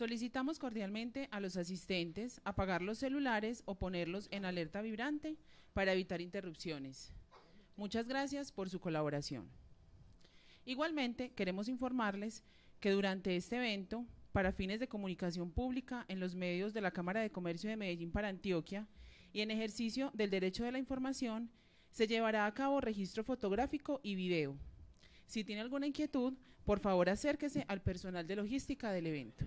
Solicitamos cordialmente a los asistentes apagar los celulares o ponerlos en alerta vibrante para evitar interrupciones. Muchas gracias por su colaboración. Igualmente, queremos informarles que durante este evento, para fines de comunicación pública en los medios de la Cámara de Comercio de Medellín para Antioquia y en ejercicio del derecho de la información, se llevará a cabo registro fotográfico y video. Si tiene alguna inquietud, por favor acérquese al personal de logística del evento.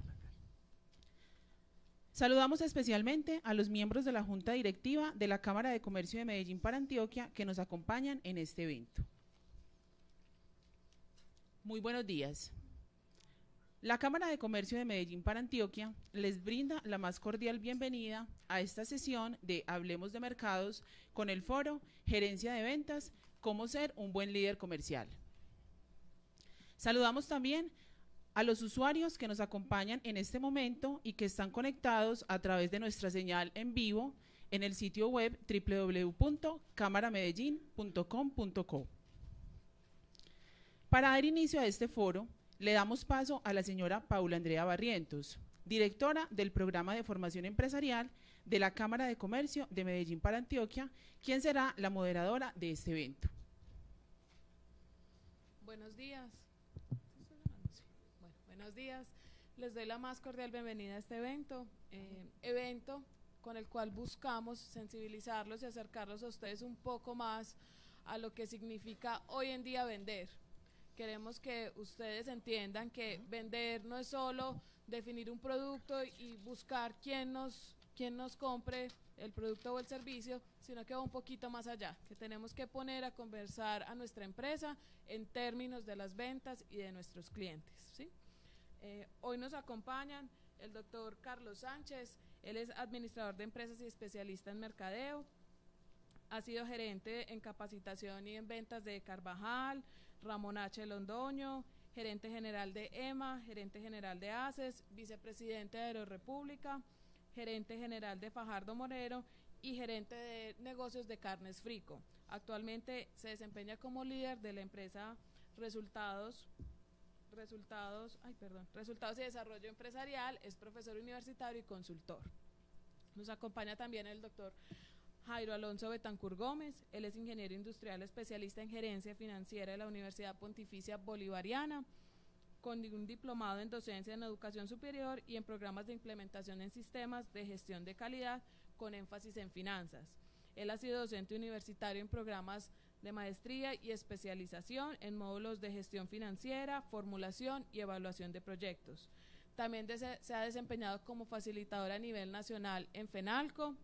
Saludamos especialmente a los miembros de la Junta Directiva de la Cámara de Comercio de Medellín para Antioquia que nos acompañan en este evento. Muy buenos días. La Cámara de Comercio de Medellín para Antioquia les brinda la más cordial bienvenida a esta sesión de Hablemos de Mercados con el foro Gerencia de Ventas, cómo ser un buen líder comercial. Saludamos también a los usuarios que nos acompañan en este momento y que están conectados a través de nuestra señal en vivo en el sitio web www.cámaramedellín.com.co. Para dar inicio a este foro, le damos paso a la señora Paula Andrea Barrientos, directora del programa de formación empresarial de la Cámara de Comercio de Medellín para Antioquia, quien será la moderadora de este evento. Buenos días buenos días. Les doy la más cordial bienvenida a este evento, eh, evento con el cual buscamos sensibilizarlos y acercarlos a ustedes un poco más a lo que significa hoy en día vender. Queremos que ustedes entiendan que vender no es solo definir un producto y buscar quién nos, quién nos compre el producto o el servicio, sino que va un poquito más allá, que tenemos que poner a conversar a nuestra empresa en términos de las ventas y de nuestros clientes. ¿sí? Eh, hoy nos acompañan el doctor Carlos Sánchez, él es administrador de empresas y especialista en mercadeo. Ha sido gerente en capacitación y en ventas de Carvajal, Ramón H. Londoño, gerente general de EMA, gerente general de ACES, vicepresidente de Aerorepública, gerente general de Fajardo Morero y gerente de negocios de Carnes Frico. Actualmente se desempeña como líder de la empresa Resultados resultados, ay, perdón, resultados y desarrollo empresarial, es profesor universitario y consultor. Nos acompaña también el doctor Jairo Alonso Betancur Gómez, él es ingeniero industrial especialista en gerencia financiera de la Universidad Pontificia Bolivariana, con un diplomado en docencia en educación superior y en programas de implementación en sistemas de gestión de calidad con énfasis en finanzas. Él ha sido docente universitario en programas de maestría y especialización en módulos de gestión financiera, formulación y evaluación de proyectos. También se ha desempeñado como facilitador a nivel nacional en FENALCO,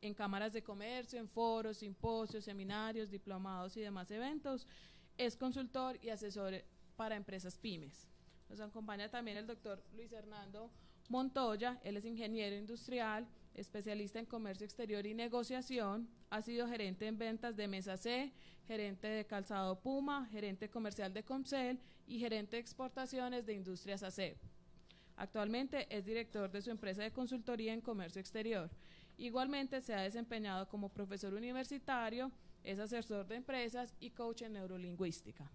en cámaras de comercio, en foros, simposios, seminarios, diplomados y demás eventos. Es consultor y asesor para empresas pymes. Nos acompaña también el doctor Luis Hernando Montoya, él es ingeniero industrial, especialista en comercio exterior y negociación, ha sido gerente en ventas de Mesa C, gerente de Calzado Puma, gerente comercial de Comcel y gerente de exportaciones de Industrias AC. Actualmente es director de su empresa de consultoría en comercio exterior. Igualmente se ha desempeñado como profesor universitario, es asesor de empresas y coach en neurolingüística.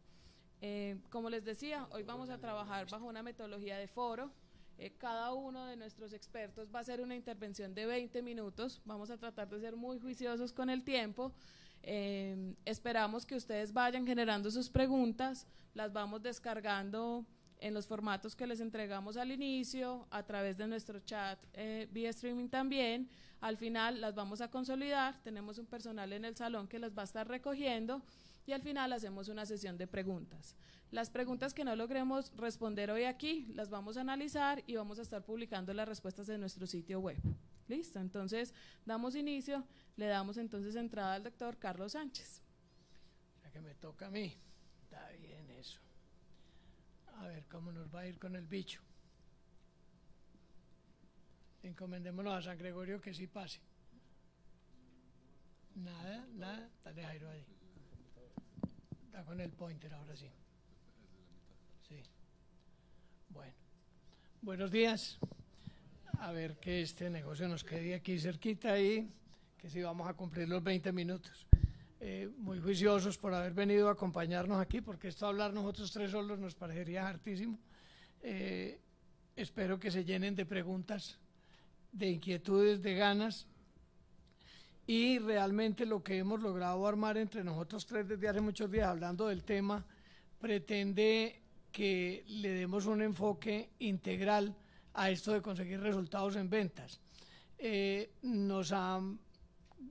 Eh, como les decía, hoy vamos a trabajar bajo una metodología de foro eh, cada uno de nuestros expertos va a hacer una intervención de 20 minutos. Vamos a tratar de ser muy juiciosos con el tiempo. Eh, esperamos que ustedes vayan generando sus preguntas. Las vamos descargando en los formatos que les entregamos al inicio, a través de nuestro chat eh, vía streaming también. Al final las vamos a consolidar. Tenemos un personal en el salón que las va a estar recogiendo y al final hacemos una sesión de preguntas. Las preguntas que no logremos responder hoy aquí las vamos a analizar y vamos a estar publicando las respuestas en nuestro sitio web. Listo, entonces damos inicio, le damos entonces entrada al doctor Carlos Sánchez. Ya que me toca a mí, está bien eso. A ver cómo nos va a ir con el bicho. Encomendémonos a San Gregorio que sí pase. Nada, nada, dale Jairo ahí. Está con el pointer ahora sí. Sí. Bueno. Buenos días. A ver que este negocio nos quede aquí cerquita y que si vamos a cumplir los 20 minutos. Eh, muy juiciosos por haber venido a acompañarnos aquí, porque esto hablar nosotros tres solos nos parecería hartísimo. Eh, espero que se llenen de preguntas, de inquietudes, de ganas y realmente lo que hemos logrado armar entre nosotros tres desde hace muchos días hablando del tema pretende que le demos un enfoque integral a esto de conseguir resultados en ventas. Eh, nos ha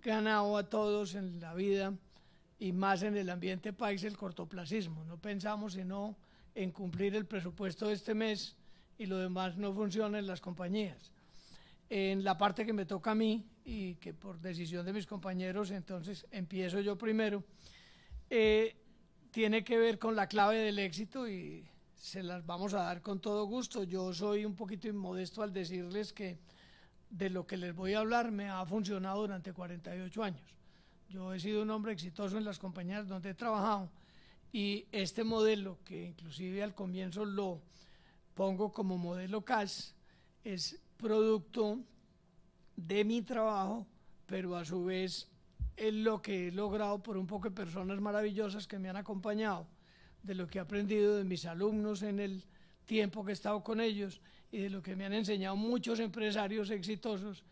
ganado a todos en la vida y más en el ambiente país el cortoplacismo. No pensamos sino en cumplir el presupuesto de este mes y lo demás no funciona en las compañías. En la parte que me toca a mí, y que por decisión de mis compañeros, entonces empiezo yo primero, eh, tiene que ver con la clave del éxito y se las vamos a dar con todo gusto. Yo soy un poquito inmodesto al decirles que de lo que les voy a hablar me ha funcionado durante 48 años. Yo he sido un hombre exitoso en las compañías donde he trabajado y este modelo, que inclusive al comienzo lo pongo como modelo CAS, es producto de mi trabajo, pero a su vez es lo que he logrado por un poco de personas maravillosas que me han acompañado, de lo que he aprendido de mis alumnos en el tiempo que he estado con ellos y de lo que me han enseñado muchos empresarios exitosos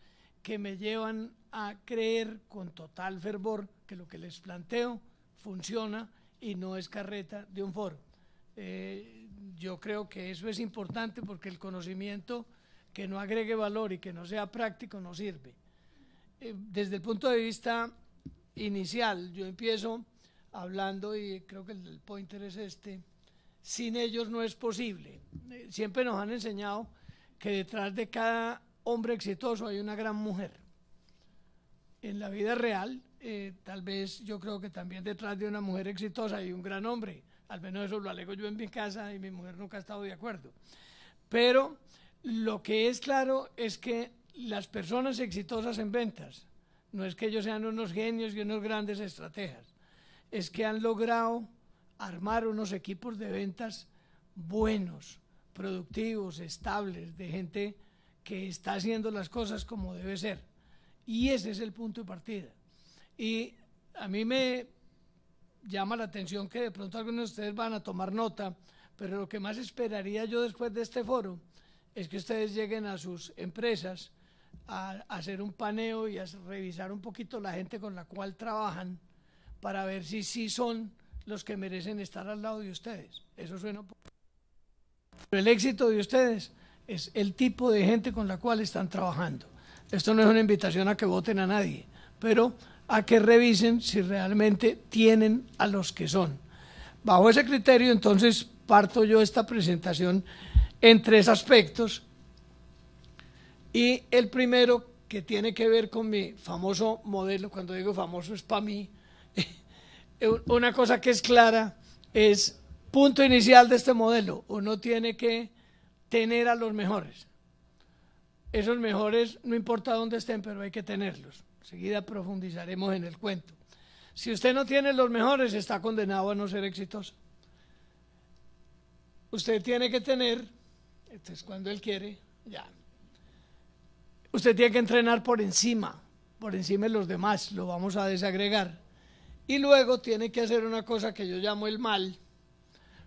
que me llevan a creer con total fervor que lo que les planteo funciona y no es carreta de un foro. Eh, yo creo que eso es importante porque el conocimiento que no agregue valor y que no sea práctico no sirve. Eh, desde el punto de vista inicial, yo empiezo hablando y creo que el, pointer es este, sin ellos no es posible. Eh, siempre nos han enseñado que detrás de cada hombre exitoso hay una gran mujer. En la vida real, eh, tal vez yo creo que también detrás de una mujer exitosa hay un gran hombre. Al menos eso lo alego yo en mi casa y mi mujer nunca ha estado de acuerdo. Pero lo que es claro es que las personas exitosas en ventas, no es que ellos sean unos genios y unos grandes estrategas, es que han logrado armar unos equipos de ventas buenos, productivos, estables, de gente que está haciendo las cosas como debe ser. Y ese es el punto de partida. Y a mí me llama la atención que de pronto algunos de ustedes van a tomar nota, pero lo que más esperaría yo después de este foro es que ustedes lleguen a sus empresas a, hacer un paneo y a revisar un poquito la gente con la cual trabajan para ver si sí son los que merecen estar al lado de ustedes. Eso suena. Pero el éxito de ustedes es el tipo de gente con la cual están trabajando. Esto no es una invitación a que voten a nadie, pero a que revisen si realmente tienen a los que son. Bajo ese criterio, entonces, parto yo esta presentación en tres aspectos. Y el primero que tiene que ver con mi famoso modelo, cuando digo famoso es para mí, eh, una cosa que es clara es punto inicial de este modelo, uno tiene que tener a los mejores. Esos mejores, no importa dónde estén, pero hay que tenerlos. Enseguida profundizaremos en el cuento. Si usted no tiene los mejores, está condenado a no ser exitoso. Usted tiene que tener entonces, cuando Él quiere, ya. Usted tiene que entrenar por encima, por encima de los demás, lo vamos a desagregar. Y luego tiene que hacer una cosa que yo llamo el mal,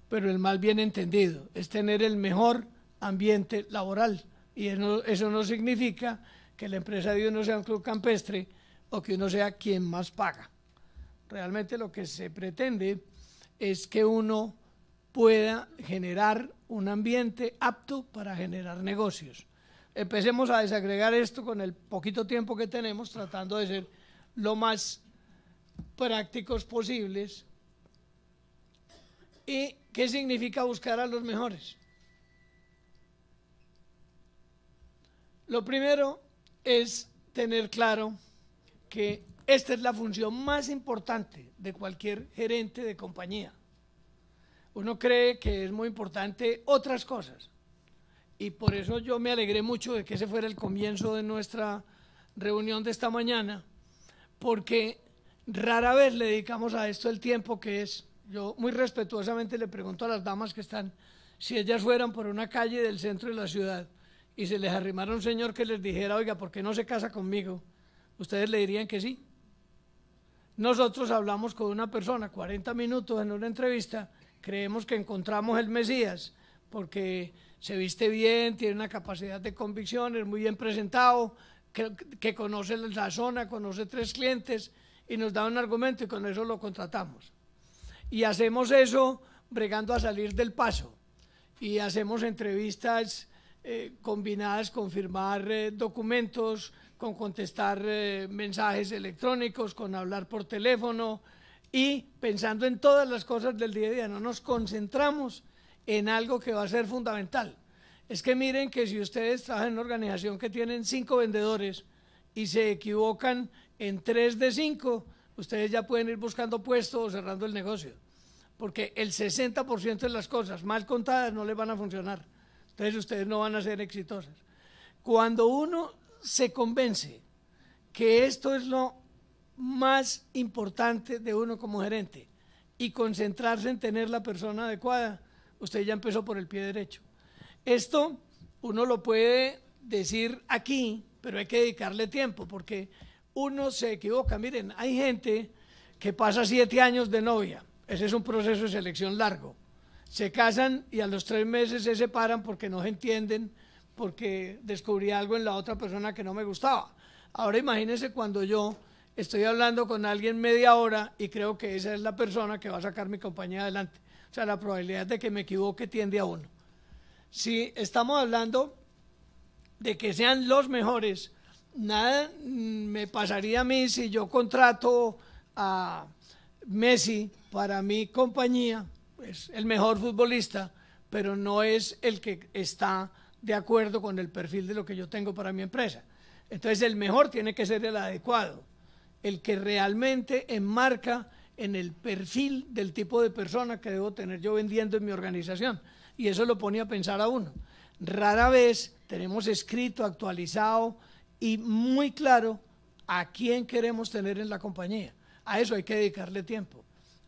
pero el mal bien entendido, es tener el mejor ambiente laboral. Y eso no significa que la empresa de uno sea un club campestre o que uno sea quien más paga. Realmente lo que se pretende es que uno pueda generar un ambiente apto para generar negocios. Empecemos a desagregar esto con el poquito tiempo que tenemos, tratando de ser lo más prácticos posibles. ¿Y qué significa buscar a los mejores? Lo primero es tener claro que esta es la función más importante de cualquier gerente de compañía uno cree que es muy importante otras cosas. Y por eso yo me alegré mucho de que ese fuera el comienzo de nuestra reunión de esta mañana, porque rara vez le dedicamos a esto el tiempo que es. Yo muy respetuosamente le pregunto a las damas que están, si ellas fueran por una calle del centro de la ciudad y se les arrimara un señor que les dijera, oiga, ¿por qué no se casa conmigo? Ustedes le dirían que sí. Nosotros hablamos con una persona 40 minutos en una entrevista creemos que encontramos el Mesías, porque se viste bien, tiene una capacidad de convicción, es muy bien presentado, que, conoce la zona, conoce tres clientes y nos da un argumento y con eso lo contratamos. Y hacemos eso bregando a salir del paso y hacemos entrevistas eh, combinadas con firmar eh, documentos, con contestar eh, mensajes electrónicos, con hablar por teléfono, y pensando en todas las cosas del día a día, no nos concentramos en algo que va a ser fundamental. Es que miren que si ustedes trabajan en una organización que tienen cinco vendedores y se equivocan en tres de cinco, ustedes ya pueden ir buscando puestos o cerrando el negocio, porque el 60% de las cosas mal contadas no les van a funcionar. Entonces ustedes no van a ser exitosos. Cuando uno se convence que esto es lo más importante de uno como gerente y concentrarse en tener la persona adecuada, usted ya empezó por el pie derecho. Esto uno lo puede decir aquí, pero hay que dedicarle tiempo porque uno se equivoca. Miren, hay gente que pasa siete años de novia. Ese es un proceso de selección largo. Se casan y a los tres meses se separan porque no se entienden, porque descubrí algo en la otra persona que no me gustaba. Ahora imagínense cuando yo estoy hablando con alguien media hora y creo que esa es la persona que va a sacar mi compañía adelante. O sea, la probabilidad de que me equivoque tiende a uno. Si estamos hablando de que sean los mejores, nada mm, me pasaría a mí si yo contrato a Messi para mi compañía, es el mejor futbolista, pero no es el que está de acuerdo con el perfil de lo que yo tengo para mi empresa. Entonces el mejor tiene que ser el adecuado el que realmente enmarca en el perfil del tipo de persona que debo tener yo vendiendo en mi organización. Y eso lo ponía a pensar a uno. Rara vez tenemos escrito, actualizado y muy claro a quién queremos tener en la compañía. A eso hay que dedicarle tiempo.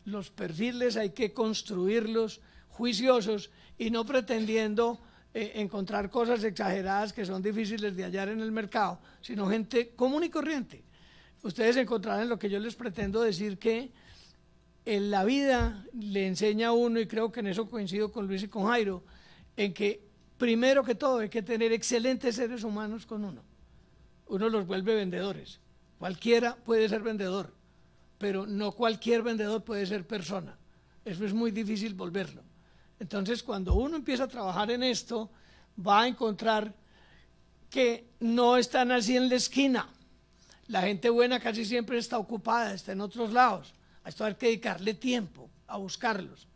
Los perfiles hay que construirlos juiciosos y no pretendiendo eh, encontrar cosas exageradas que son difíciles de hallar en el mercado, sino gente común y corriente ustedes encontrarán lo que yo les pretendo decir que en la vida le enseña a uno, y creo que en eso coincido con Luis y con Jairo, en que primero que todo hay que tener excelentes seres humanos con uno. Uno los vuelve vendedores. Cualquiera puede ser vendedor, pero no cualquier vendedor puede ser persona. Eso es muy difícil volverlo. Entonces, cuando uno empieza a trabajar en esto, va a encontrar que no están así en la esquina la gente buena casi siempre está ocupada, está en otros lados. A esto hay que dedicarle tiempo a buscarlos.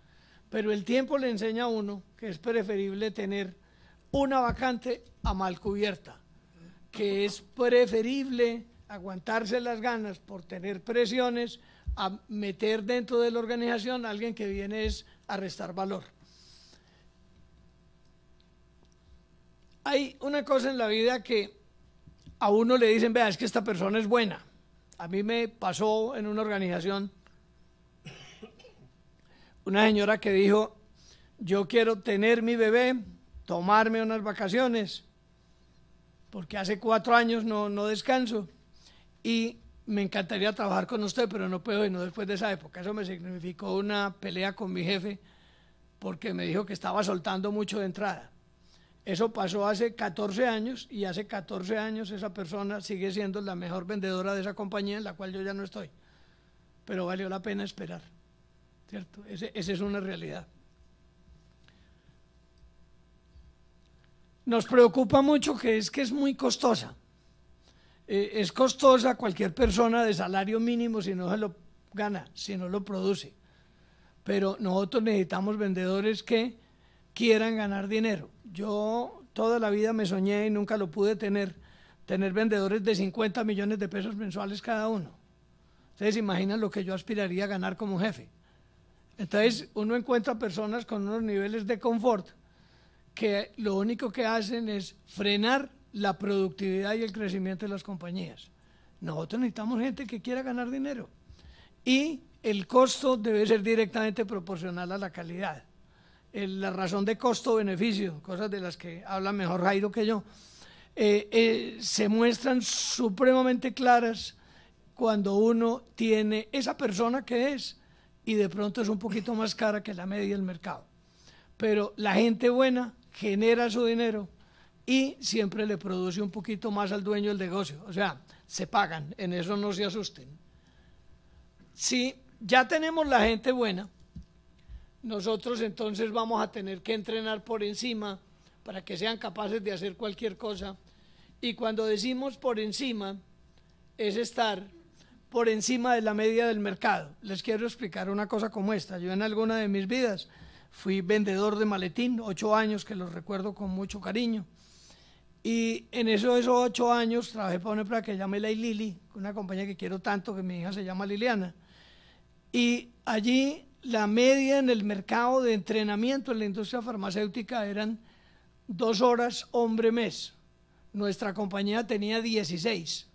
Pero el tiempo le enseña a uno que es preferible tener una vacante a mal cubierta, que es preferible aguantarse las ganas por tener presiones a meter dentro de la organización a alguien que viene es a restar valor. Hay una cosa en la vida que a uno le dicen, vea, es que esta persona es buena. A mí me pasó en una organización una señora que dijo, yo quiero tener mi bebé, tomarme unas vacaciones, porque hace cuatro años no, no descanso, y me encantaría trabajar con usted, pero no puedo, y no después de esa época. Eso me significó una pelea con mi jefe, porque me dijo que estaba soltando mucho de entrada. Eso pasó hace 14 años y hace 14 años esa persona sigue siendo la mejor vendedora de esa compañía en la cual yo ya no estoy. Pero valió la pena esperar, ¿cierto? esa es una realidad. Nos preocupa mucho que es que es muy costosa. Eh, es costosa cualquier persona de salario mínimo si no se lo gana, si no lo produce. Pero nosotros necesitamos vendedores que quieran ganar dinero. Yo toda la vida me soñé y nunca lo pude tener, tener vendedores de 50 millones de pesos mensuales cada uno. Ustedes imaginan lo que yo aspiraría a ganar como jefe. Entonces uno encuentra personas con unos niveles de confort que lo único que hacen es frenar la productividad y el crecimiento de las compañías. Nosotros necesitamos gente que quiera ganar dinero y el costo debe ser directamente proporcional a la calidad la razón de costo-beneficio, cosas de las que habla mejor Jairo que yo, eh, eh, se muestran supremamente claras cuando uno tiene esa persona que es y de pronto es un poquito más cara que la media del mercado. Pero la gente buena genera su dinero y siempre le produce un poquito más al dueño del negocio. O sea, se pagan, en eso no se asusten. Si ya tenemos la gente buena, nosotros entonces vamos a tener que entrenar por encima para que sean capaces de hacer cualquier cosa. Y cuando decimos por encima, es estar por encima de la media del mercado. Les quiero explicar una cosa como esta. Yo en alguna de mis vidas fui vendedor de maletín, ocho años que los recuerdo con mucho cariño. Y en esos, esos ocho años trabajé para una empresa que llamé La Lili, una compañía que quiero tanto, que mi hija se llama Liliana. Y allí la media en el mercado de entrenamiento en la industria farmacéutica eran dos horas hombre-mes. Nuestra compañía tenía 16.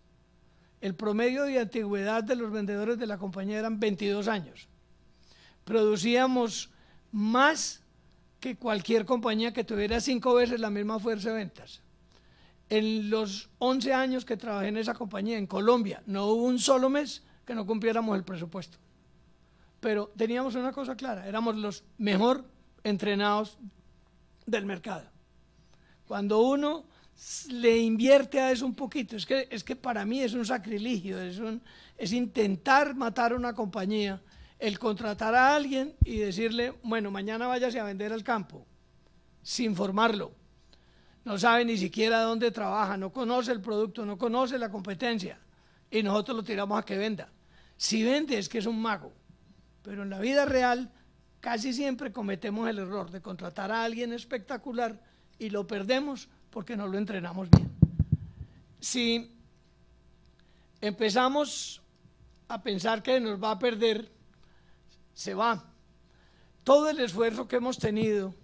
El promedio de antigüedad de los vendedores de la compañía eran 22 años. Producíamos más que cualquier compañía que tuviera cinco veces la misma fuerza de ventas. En los 11 años que trabajé en esa compañía en Colombia, no hubo un solo mes que no cumpliéramos el presupuesto pero teníamos una cosa clara, éramos los mejor entrenados del mercado. Cuando uno le invierte a eso un poquito, es que, es que para mí es un sacrilegio, es, un, es intentar matar una compañía, el contratar a alguien y decirle, bueno, mañana váyase a vender al campo, sin formarlo. No sabe ni siquiera dónde trabaja, no conoce el producto, no conoce la competencia. Y nosotros lo tiramos a que venda. Si vende es que es un mago. Pero en la vida real casi siempre cometemos el error de contratar a alguien espectacular y lo perdemos porque no lo entrenamos bien. Si empezamos a pensar que nos va a perder, se va. Todo el esfuerzo que hemos tenido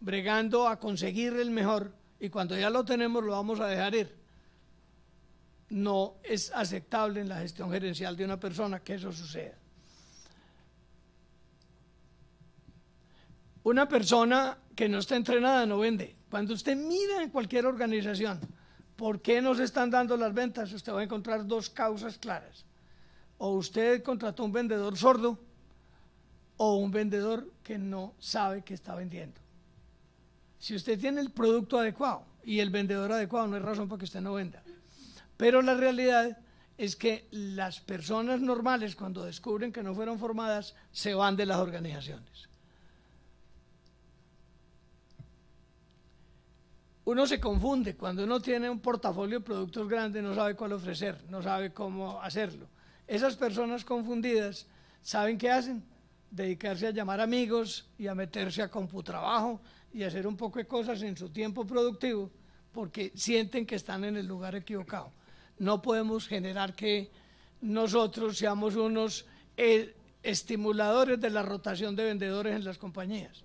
bregando a conseguir el mejor y cuando ya lo tenemos lo vamos a dejar ir. No es aceptable en la gestión gerencial de una persona que eso suceda. Una persona que no está entrenada no vende. Cuando usted mira en cualquier organización por qué no se están dando las ventas, usted va a encontrar dos causas claras. O usted contrató un vendedor sordo o un vendedor que no sabe que está vendiendo. Si usted tiene el producto adecuado y el vendedor adecuado, no hay razón para que usted no venda. Pero la realidad es que las personas normales, cuando descubren que no fueron formadas, se van de las organizaciones. uno se confunde cuando uno tiene un portafolio de productos grandes, no sabe cuál ofrecer, no sabe cómo hacerlo. Esas personas confundidas, ¿saben qué hacen? Dedicarse a llamar amigos y a meterse a computrabajo y hacer un poco de cosas en su tiempo productivo porque sienten que están en el lugar equivocado. No podemos generar que nosotros seamos unos eh, estimuladores de la rotación de vendedores en las compañías.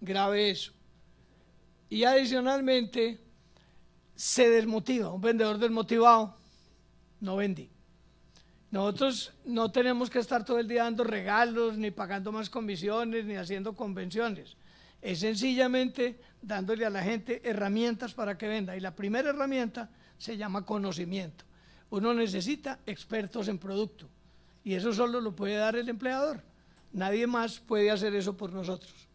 Grave eso y adicionalmente se desmotiva. Un vendedor desmotivado no vende. Nosotros no tenemos que estar todo el día dando regalos, ni pagando más comisiones, ni haciendo convenciones. Es sencillamente dándole a la gente herramientas para que venda. Y la primera herramienta se llama conocimiento. Uno necesita expertos en producto. Y eso solo lo puede dar el empleador. Nadie más puede hacer eso por nosotros.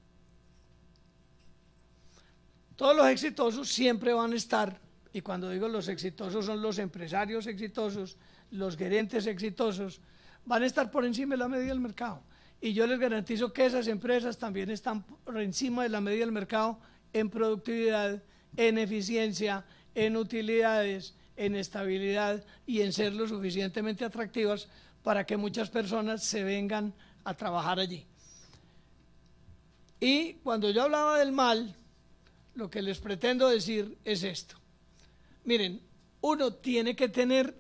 Todos los exitosos siempre van a estar, y cuando digo los exitosos son los empresarios exitosos, los gerentes exitosos, van a estar por encima de la media del mercado. Y yo les garantizo que esas empresas también están por encima de la media del mercado en productividad, en eficiencia, en utilidades, en estabilidad y en ser lo suficientemente atractivas para que muchas personas se vengan a trabajar allí. Y cuando yo hablaba del mal, lo que les pretendo decir es esto. Miren, uno tiene que tener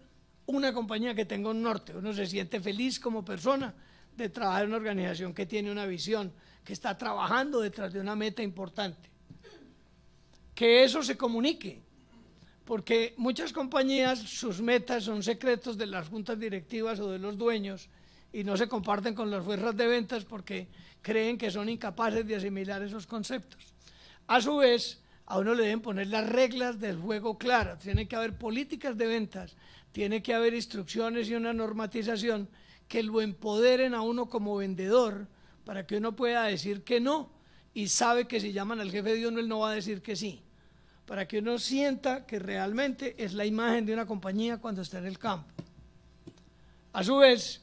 una compañía que tenga un norte, uno se siente feliz como persona de trabajar en una organización que tiene una visión, que está trabajando detrás de una meta importante. Que eso se comunique, porque muchas compañías, sus metas son secretos de las juntas directivas o de los dueños y no se comparten con las fuerzas de ventas porque creen que son incapaces de asimilar esos conceptos. A su vez, a uno le deben poner las reglas del juego claras, tiene que haber políticas de ventas, tiene que haber instrucciones y una normatización que lo empoderen a uno como vendedor para que uno pueda decir que no y sabe que si llaman al jefe de uno, él no va a decir que sí, para que uno sienta que realmente es la imagen de una compañía cuando está en el campo. A su vez,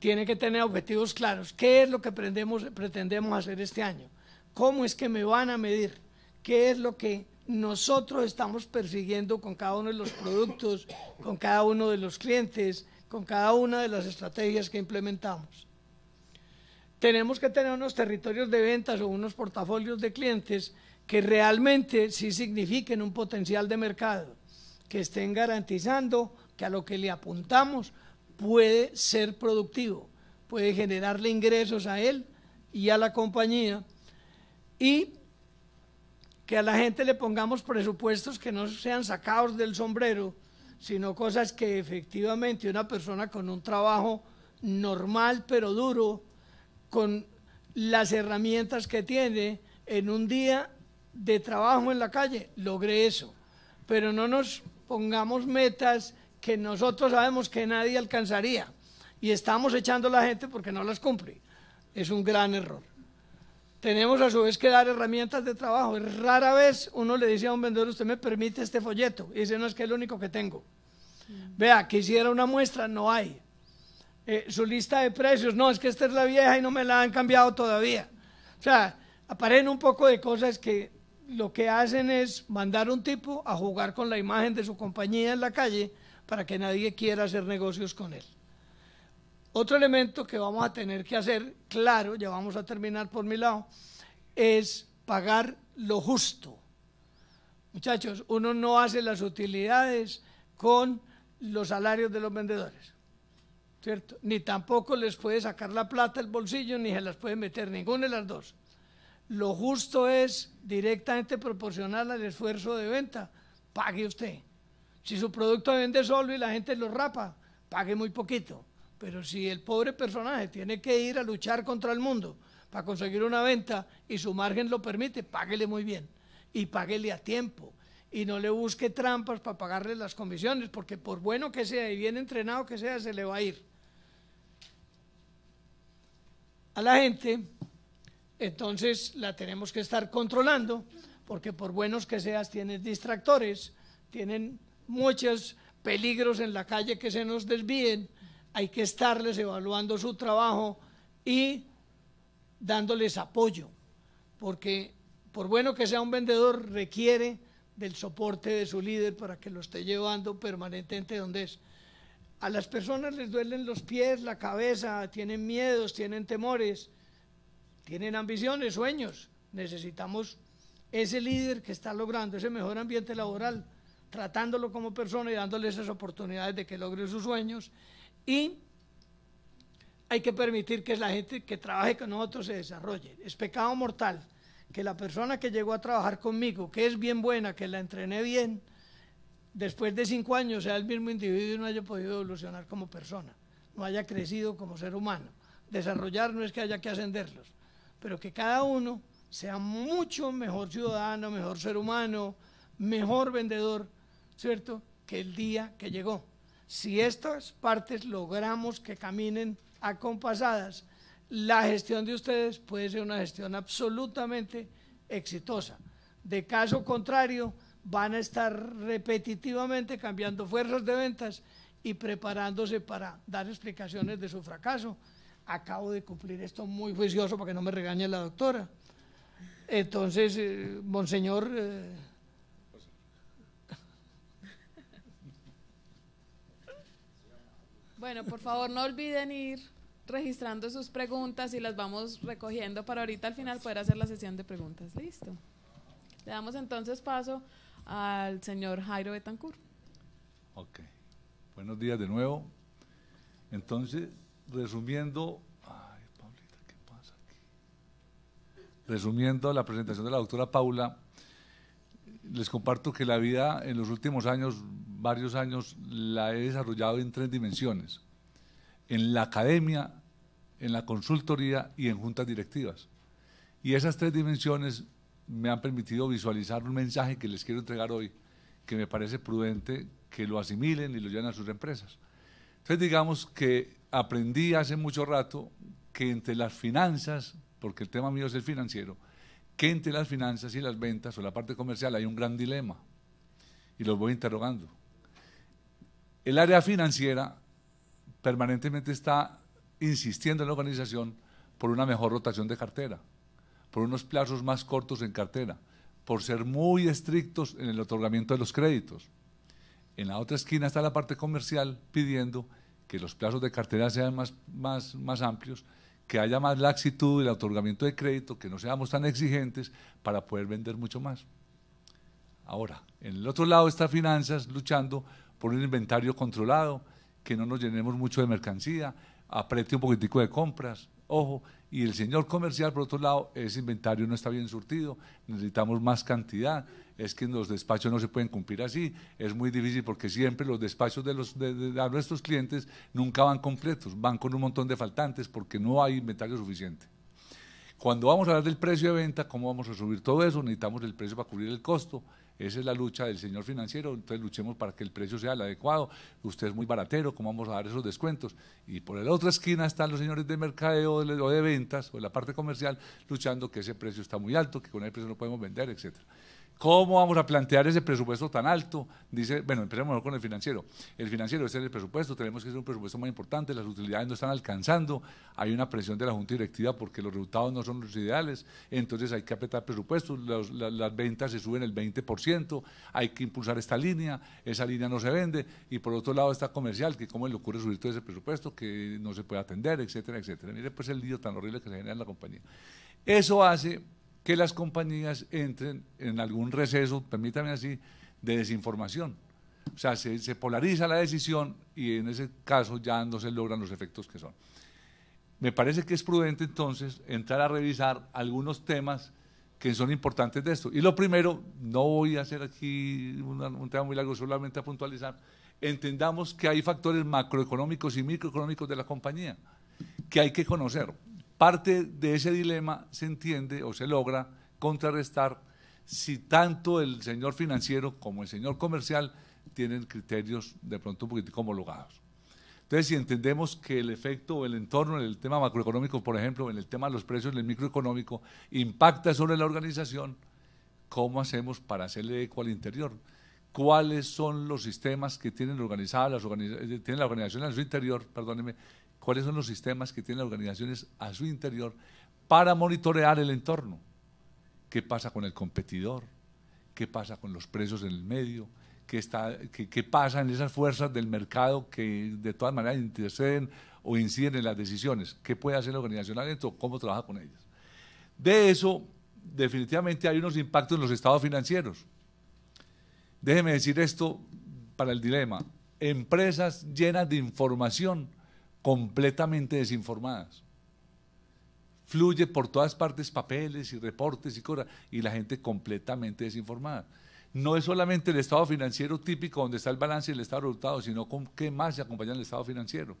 tiene que tener objetivos claros. ¿Qué es lo que pretendemos hacer este año? ¿Cómo es que me van a medir? ¿Qué es lo que nosotros estamos persiguiendo con cada uno de los productos, con cada uno de los clientes, con cada una de las estrategias que implementamos? Tenemos que tener unos territorios de ventas o unos portafolios de clientes que realmente sí signifiquen un potencial de mercado, que estén garantizando que a lo que le apuntamos puede ser productivo, puede generarle ingresos a él y a la compañía y que a la gente le pongamos presupuestos que no sean sacados del sombrero, sino cosas que efectivamente una persona con un trabajo normal pero duro, con las herramientas que tiene en un día de trabajo en la calle, logre eso. Pero no nos pongamos metas que nosotros sabemos que nadie alcanzaría y estamos echando a la gente porque no las cumple. Es un gran error tenemos a su vez que dar herramientas de trabajo. Rara vez uno le dice a un vendedor, usted me permite este folleto. Y dice, no, es que es único que tengo. Mm. vea que hiciera una muestra, no hay. Eh, su lista de precios, no, es que esta es la vieja y no me la han cambiado todavía. O sea, aparecen un poco de cosas que lo que hacen es mandar un tipo a jugar con la imagen de su compañía en la calle para que nadie quiera hacer negocios con él. Otro elemento que vamos a tener que hacer, claro, ya vamos a terminar por mi lado, es pagar lo justo. Muchachos, uno no hace las utilidades con los salarios de los vendedores, ¿cierto? Ni tampoco les puede sacar la plata del bolsillo, ni se las puede meter, ninguna de las dos. Lo justo es directamente proporcional al esfuerzo de venta. Pague usted. Si su producto vende solo y la gente lo rapa, pague muy poquito pero si el pobre personaje tiene que ir a luchar contra el mundo para conseguir una venta y su margen lo permite, páguele muy bien y páguele a tiempo y no le busque trampas para pagarle las comisiones, porque por bueno que sea y bien entrenado que sea, se le va a ir. A la gente, entonces la tenemos que estar controlando, porque por buenos que seas, tienen distractores, tienen muchos peligros en la calle que se nos desvíen, hay que estarles evaluando su trabajo y dándoles apoyo, porque por bueno que sea un vendedor, requiere del soporte de su líder para que lo esté llevando permanentemente donde es. A las personas les duelen los pies, la cabeza, tienen miedos, tienen temores, tienen ambiciones, sueños. Necesitamos ese líder que está logrando ese mejor ambiente laboral, tratándolo como persona y dándole esas oportunidades de que logre sus sueños y hay que permitir que la gente que trabaje con nosotros se desarrolle. Es pecado mortal que la persona que llegó a trabajar conmigo, que es bien buena, que la entrené bien, después de cinco años sea el mismo individuo y no haya podido evolucionar como persona, no haya crecido como ser humano. Desarrollar no es que haya que ascenderlos, pero que cada uno sea mucho mejor ciudadano, mejor ser humano, mejor vendedor, ¿cierto? Que el día que llegó. Si estas partes logramos que caminen acompasadas, la gestión de ustedes puede ser una gestión absolutamente exitosa. De caso contrario, van a estar repetitivamente cambiando fuerzas de ventas y preparándose para dar explicaciones de su fracaso. Acabo de cumplir esto muy juicioso para que no me regañe la doctora. Entonces, eh, monseñor... Eh, Bueno, por favor, no olviden ir registrando sus preguntas y las vamos recogiendo para ahorita al final poder hacer la sesión de preguntas. Listo. Le damos entonces paso al señor Jairo Betancourt. Ok. Buenos días de nuevo. Entonces, resumiendo, ay, Paulita, ¿qué pasa aquí? Resumiendo la presentación de la doctora Paula, les comparto que la vida en los últimos años, varios años, la he desarrollado en tres dimensiones. En la academia, en la consultoría y en juntas directivas. Y esas tres dimensiones me han permitido visualizar un mensaje que les quiero entregar hoy, que me parece prudente que lo asimilen y lo lleven a sus empresas. Entonces digamos que aprendí hace mucho rato que entre las finanzas, porque el tema mío es el financiero, que entre las finanzas y las ventas o la parte comercial hay un gran dilema. Y los voy interrogando. El área financiera permanentemente está insistiendo en la organización por una mejor rotación de cartera, por unos plazos más cortos en cartera, por ser muy estrictos en el otorgamiento de los créditos. En la otra esquina está la parte comercial pidiendo que los plazos de cartera sean más, más, más amplios que haya más laxitud, el otorgamiento de crédito, que no seamos tan exigentes para poder vender mucho más. Ahora, en el otro lado está finanzas luchando por un inventario controlado, que no nos llenemos mucho de mercancía, apriete un poquitico de compras, ojo, y el señor comercial, por otro lado, ese inventario no está bien surtido, necesitamos más cantidad, es que los despachos no se pueden cumplir así. Es muy difícil porque siempre los despachos de, los, nuestros clientes nunca van completos, van con un montón de faltantes porque no hay inventario suficiente. Cuando vamos a hablar del precio de venta, cómo vamos a subir todo eso, necesitamos el precio para cubrir el costo. Esa es la lucha del señor financiero, entonces luchemos para que el precio sea el adecuado. Usted es muy baratero, ¿cómo vamos a dar esos descuentos? Y por la otra esquina están los señores de mercadeo o de ventas o de la parte comercial luchando que ese precio está muy alto, que con ese precio no podemos vender, etcétera. ¿Cómo vamos a plantear ese presupuesto tan alto? Dice, bueno, empecemos con el financiero. El financiero, es el presupuesto, tenemos que hacer un presupuesto más importante, las utilidades no están alcanzando, hay una presión de la Junta Directiva porque los resultados no son los ideales, entonces hay que apretar presupuestos, las ventas se suben el 20%, hay que impulsar esta línea, esa línea no se vende, y por otro lado está comercial, que cómo le ocurre subir todo ese presupuesto, que no se puede atender, etcétera, etcétera. Mire pues el lío tan horrible que se genera en la compañía. Eso hace que las compañías entren en algún receso, permítanme así, de desinformación. O sea, se, polariza la decisión y en ese caso ya no se logran los efectos que son. Me parece que es prudente entonces entrar a revisar algunos temas que son importantes de esto. Y lo primero, no voy a hacer aquí un tema muy largo, solamente a puntualizar, entendamos que hay factores macroeconómicos y microeconómicos de la compañía que hay que conocer. Parte de ese dilema se entiende o se logra contrarrestar si tanto el señor financiero como el señor comercial tienen criterios de pronto un poquito homologados. Entonces, si entendemos que el efecto o el entorno en el tema macroeconómico, por ejemplo, en el tema de los precios en el microeconómico, impacta sobre la organización, ¿cómo hacemos para hacerle eco al interior? ¿Cuáles son los sistemas que tienen organizadas, las eh, tiene la organización en su interior, perdónenme, cuáles son los sistemas que tienen las organizaciones a su interior para monitorear el entorno. ¿Qué pasa con el competidor? ¿Qué pasa con los presos en el medio? ¿Qué, pasa en esas fuerzas del mercado que de todas maneras interceden o inciden en las decisiones? ¿Qué puede hacer la organización adentro? ¿Cómo trabaja con ellas? De eso, definitivamente hay unos impactos en los estados financieros. Déjeme decir esto para el dilema. Empresas llenas de información completamente desinformadas. Fluye por todas partes papeles y reportes y cosas, y la gente completamente desinformada. No es solamente el estado financiero típico donde está el balance y el estado de sino con qué más se acompaña el estado financiero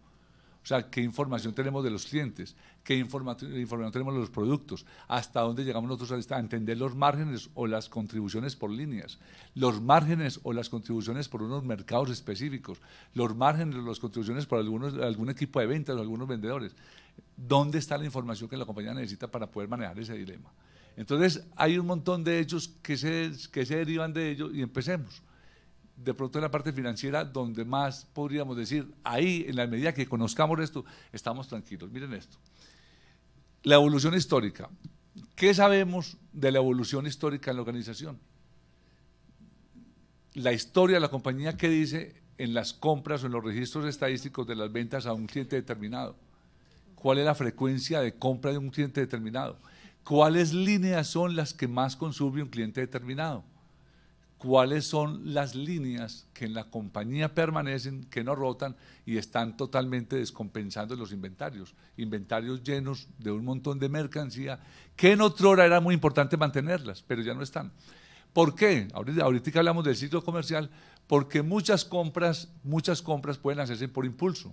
o sea, qué información tenemos de los clientes, qué información tenemos de los productos, hasta dónde llegamos nosotros a entender los márgenes o las contribuciones por líneas, los márgenes o las contribuciones por unos mercados específicos, los márgenes o las contribuciones por algunos, algún equipo de ventas o algunos vendedores. ¿Dónde está la información que la compañía necesita para poder manejar ese dilema? Entonces, hay un montón de hechos que se, que se derivan de ello y empecemos de pronto en la parte financiera donde más podríamos decir, ahí en la medida que conozcamos esto, estamos tranquilos. Miren esto. La evolución histórica. ¿Qué sabemos de la evolución histórica en la organización? La historia de la compañía ¿qué dice en las compras o en los registros estadísticos de las ventas a un cliente determinado. ¿Cuál es la frecuencia de compra de un cliente determinado? ¿Cuáles líneas son las que más consume un cliente determinado? cuáles son las líneas que en la compañía permanecen, que no rotan y están totalmente descompensando los inventarios. Inventarios llenos de un montón de mercancía que en hora era muy importante mantenerlas, pero ya no están. ¿Por qué? Ahorita, ahorita hablamos del ciclo comercial, porque muchas compras, muchas compras pueden hacerse por impulso.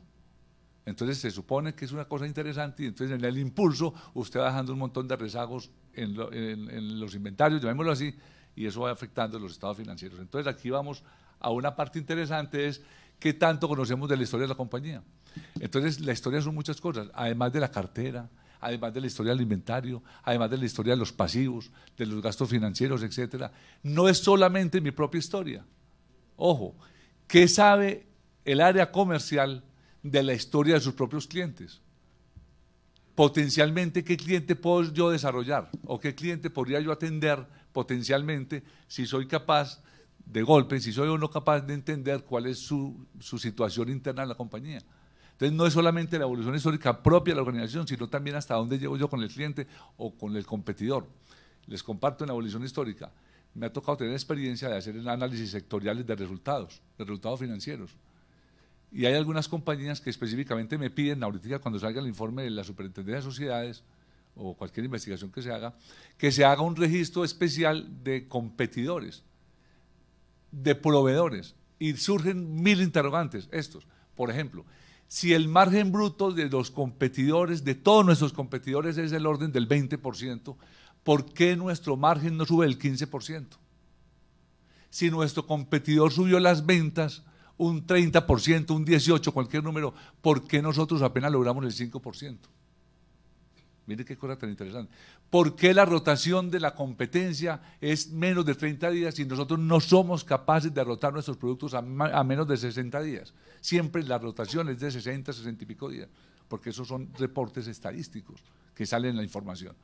Entonces se supone que es una cosa interesante y entonces en el impulso usted va dejando un montón de rezagos en, en los inventarios, llamémoslo así, y eso va afectando los estados financieros. Entonces aquí vamos a una parte interesante es qué tanto conocemos de la historia de la compañía. Entonces la historia son muchas cosas, además de la cartera, además de la historia del inventario, además de la historia de los pasivos, de los gastos financieros, etcétera. No es solamente mi propia historia. Ojo, ¿qué sabe el área comercial de la historia de sus propios clientes? Potencialmente, ¿qué cliente puedo yo desarrollar o qué cliente podría yo atender potencialmente si soy capaz de golpe, si soy o no capaz de entender cuál es su, situación interna en la compañía. Entonces no es solamente la evolución histórica propia de la organización, sino también hasta dónde llevo yo con el cliente o con el competidor. Les comparto en la evolución histórica. Me ha tocado tener experiencia de hacer análisis sectoriales de resultados, de resultados financieros. Y hay algunas compañías que específicamente me piden, ahorita cuando salga el informe de la Superintendencia de Sociedades, o cualquier investigación que se haga, que se haga un registro especial de competidores, de proveedores. Y surgen mil interrogantes estos. Por ejemplo, si el margen bruto de los competidores, de todos nuestros competidores, es del orden del 20%, ¿por qué nuestro margen no sube el 15%? Si nuestro competidor subió las ventas un 30%, un 18%, cualquier número, ¿por qué nosotros apenas logramos el 5%? Mire qué cosa tan interesante. ¿Por qué la rotación de la competencia es menos de 30 días y nosotros no somos capaces de rotar nuestros productos a, menos de 60 días? Siempre la rotación es de 60, 60 y pico días, porque esos son reportes estadísticos que salen en la información.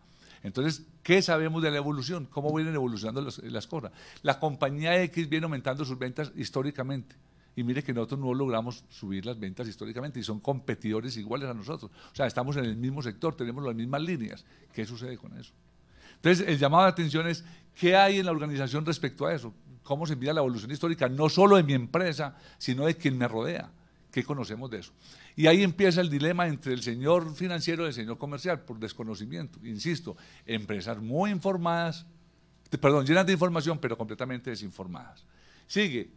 Entonces, ¿qué sabemos de la evolución? ¿Cómo vienen evolucionando las cosas? La compañía X viene aumentando sus ventas históricamente y mire que nosotros no logramos subir las ventas históricamente y son competidores iguales a nosotros. O sea, estamos en el mismo sector, tenemos las mismas líneas. ¿Qué sucede con eso? Entonces, el llamado de atención es, ¿qué hay en la organización respecto a eso? ¿Cómo se mira la evolución histórica? No solo de mi empresa, sino de quien me rodea. ¿Qué conocemos de eso? Y ahí empieza el dilema entre el señor financiero y el señor comercial, por desconocimiento. Insisto, empresas muy informadas, perdón, llenas de información, pero completamente desinformadas. Sigue,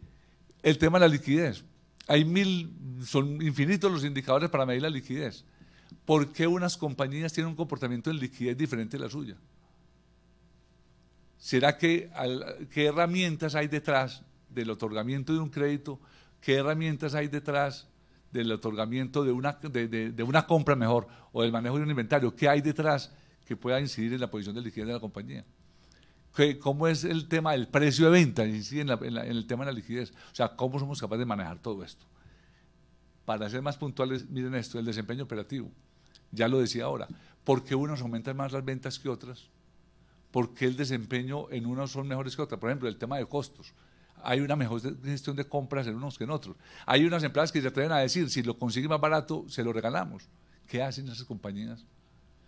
el tema de la liquidez. Hay mil, son infinitos los indicadores para medir la liquidez. ¿Por qué unas compañías tienen un comportamiento de liquidez diferente a la suya? ¿Será que qué herramientas hay detrás del otorgamiento de un crédito? ¿Qué herramientas hay detrás del otorgamiento de una, de una compra mejor o del manejo de un inventario? ¿Qué hay detrás que pueda incidir en la posición de liquidez de la compañía? que, cómo es el tema del precio de venta, y en, el tema de la liquidez. O sea, cómo somos capaces de manejar todo esto. Para ser más puntuales, miren esto, el desempeño operativo. Ya lo decía ahora. ¿Por qué unos aumentan más las ventas que otras? ¿Por qué el desempeño en unos son mejores que otras? Por ejemplo, el tema de costos hay una mejor gestión de compras en unos que en otros. Hay unas empresas que se atreven a decir, si lo consigue más barato, se lo regalamos. ¿Qué hacen esas compañías?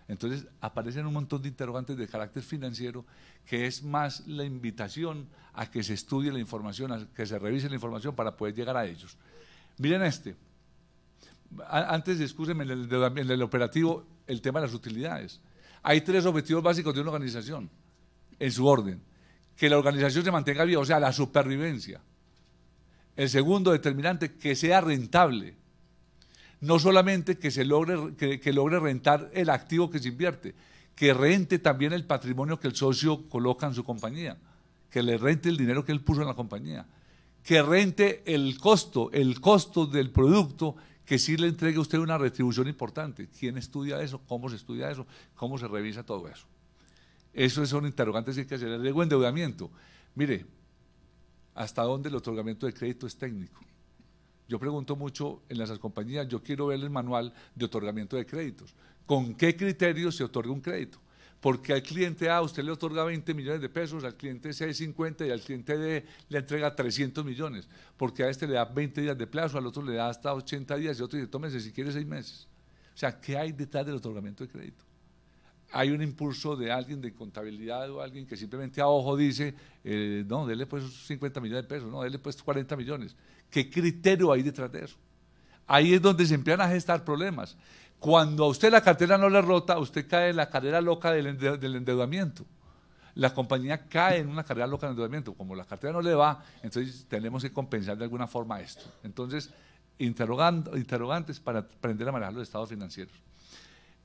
Entonces aparecen un montón de interrogantes de carácter financiero que es más la invitación a que se estudie la información, a que se revise la información para poder llegar a ellos. Miren este. Antes, discúlpenme, en el, en el operativo, el tema de las utilidades. Hay tres objetivos básicos de una organización, en su orden. Que la organización se mantenga viva, o sea, la supervivencia. El segundo determinante, que sea rentable no solamente que, se logre, que, logre rentar el activo que se invierte, que rente también el patrimonio que el socio coloca en su compañía, que le rente el dinero que él puso en la compañía, que rente el costo, el costo del producto que sí le entregue a usted una retribución importante. ¿Quién estudia eso? ¿Cómo se estudia eso? ¿Cómo se revisa todo eso? Eso es un interrogante que hay que hacer. El endeudamiento. Mire, ¿hasta dónde el otorgamiento de crédito es técnico? Yo pregunto mucho en las compañías, yo quiero ver el manual de otorgamiento de créditos. ¿Con qué criterios se otorga un crédito? Porque al cliente A ah, usted le otorga 20 millones de pesos, al cliente C hay 50 y al cliente D le entrega 300 millones, porque a este le da 20 días de plazo, al otro le da hasta 80 días y otro dice, tómese si quiere 6 meses. O sea, ¿qué hay detrás del otorgamiento de crédito? hay un impulso de alguien de contabilidad o alguien que simplemente a ojo dice, eh, no, déle pues 50 millones de pesos, no, dele pues 40 millones. ¿Qué criterio hay detrás de eso? Ahí es donde se empiezan a gestar problemas. Cuando a usted la cartera no le rota, usted cae en la carrera loca del, endeudamiento. La compañía cae en una carrera loca del endeudamiento. Como la cartera no le va, entonces tenemos que compensar de alguna forma esto. Entonces, interrogantes para aprender a manejar los estados financieros.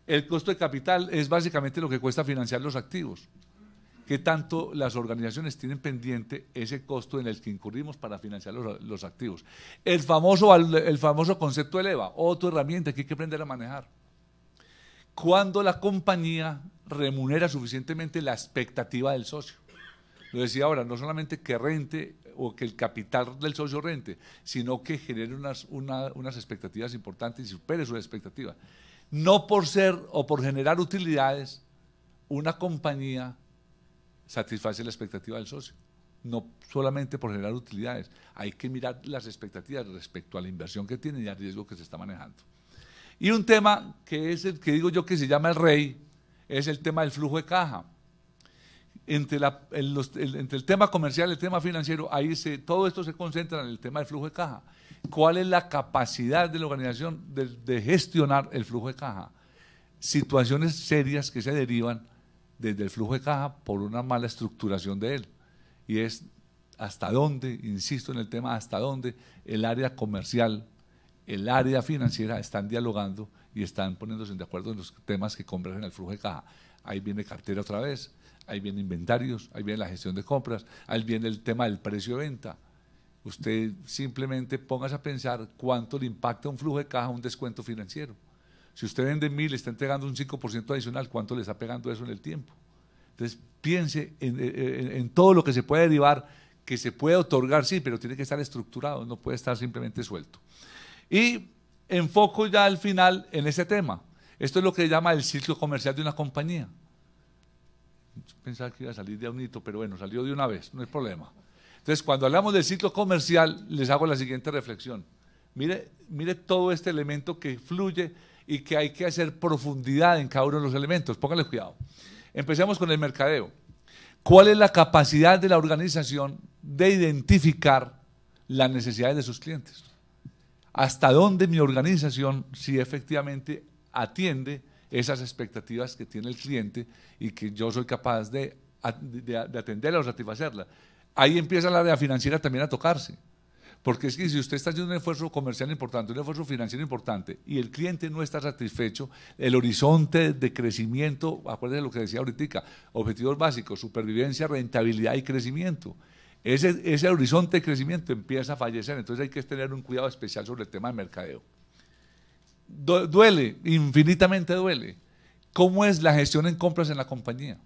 El costo de capital es básicamente lo que cuesta financiar los activos. ¿Qué tanto las organizaciones tienen pendiente ese costo en el que incurrimos para financiar los, activos? El famoso, el famoso concepto de EVA, otra herramienta que hay que aprender a manejar. Cuando la compañía remunera suficientemente la expectativa del socio. Lo decía ahora, no solamente que rente o que el capital del socio rente, sino que genere unas, unas expectativas importantes y supere sus expectativas. No por ser o por generar utilidades, una compañía satisface la expectativa del socio. No solamente por generar utilidades, hay que mirar las expectativas respecto a la inversión que tiene y al riesgo que se está manejando. Y un tema que es el que digo yo que se llama el rey, es el tema del flujo de caja. Entre, el, entre el, tema comercial y el tema financiero, ahí se, todo esto se concentra en el tema del flujo de caja. ¿Cuál es la capacidad de la organización de gestionar el flujo de caja? Situaciones serias que se derivan desde el flujo de caja por una mala estructuración de él. Y es hasta dónde, insisto en el tema, hasta dónde el área comercial, el área financiera están dialogando y están poniéndose de acuerdo en los temas que convergen el flujo de caja. Ahí viene cartera otra vez, ahí viene inventarios, ahí viene la gestión de compras, ahí viene el tema del precio de venta. Usted simplemente póngase a pensar cuánto le impacta un flujo de caja un descuento financiero. Si usted vende mil, le está entregando un 5% adicional, ¿cuánto le está pegando eso en el tiempo? Entonces, piense en, todo lo que se puede derivar, que se puede otorgar, sí, pero tiene que estar estructurado, no puede estar simplemente suelto. Y enfoco ya al final en ese tema. Esto es lo que se llama el ciclo comercial de una compañía. Pensaba que iba a salir de un hito, pero bueno, salió de una vez, no hay problema. Entonces, cuando hablamos del ciclo comercial, les hago la siguiente reflexión. Mire, mire todo este elemento que fluye y que hay que hacer profundidad en cada uno de los elementos. Pónganle cuidado. Empecemos con el mercadeo. ¿Cuál es la capacidad de la organización de identificar las necesidades de sus clientes? ¿Hasta dónde mi organización si efectivamente atiende esas expectativas que tiene el cliente y que yo soy capaz de, de, o satisfacerla? Ahí empieza la área financiera también a tocarse porque es que si usted está haciendo un esfuerzo comercial importante, un esfuerzo financiero importante, y el cliente no está satisfecho, el horizonte de crecimiento, acuérdense lo que decía ahorita, objetivos básicos, supervivencia, rentabilidad y crecimiento. Ese, ese horizonte de crecimiento empieza a fallecer, entonces hay que tener un cuidado especial sobre el tema del mercadeo. duele, infinitamente duele. ¿Cómo es la gestión en compras en la compañía?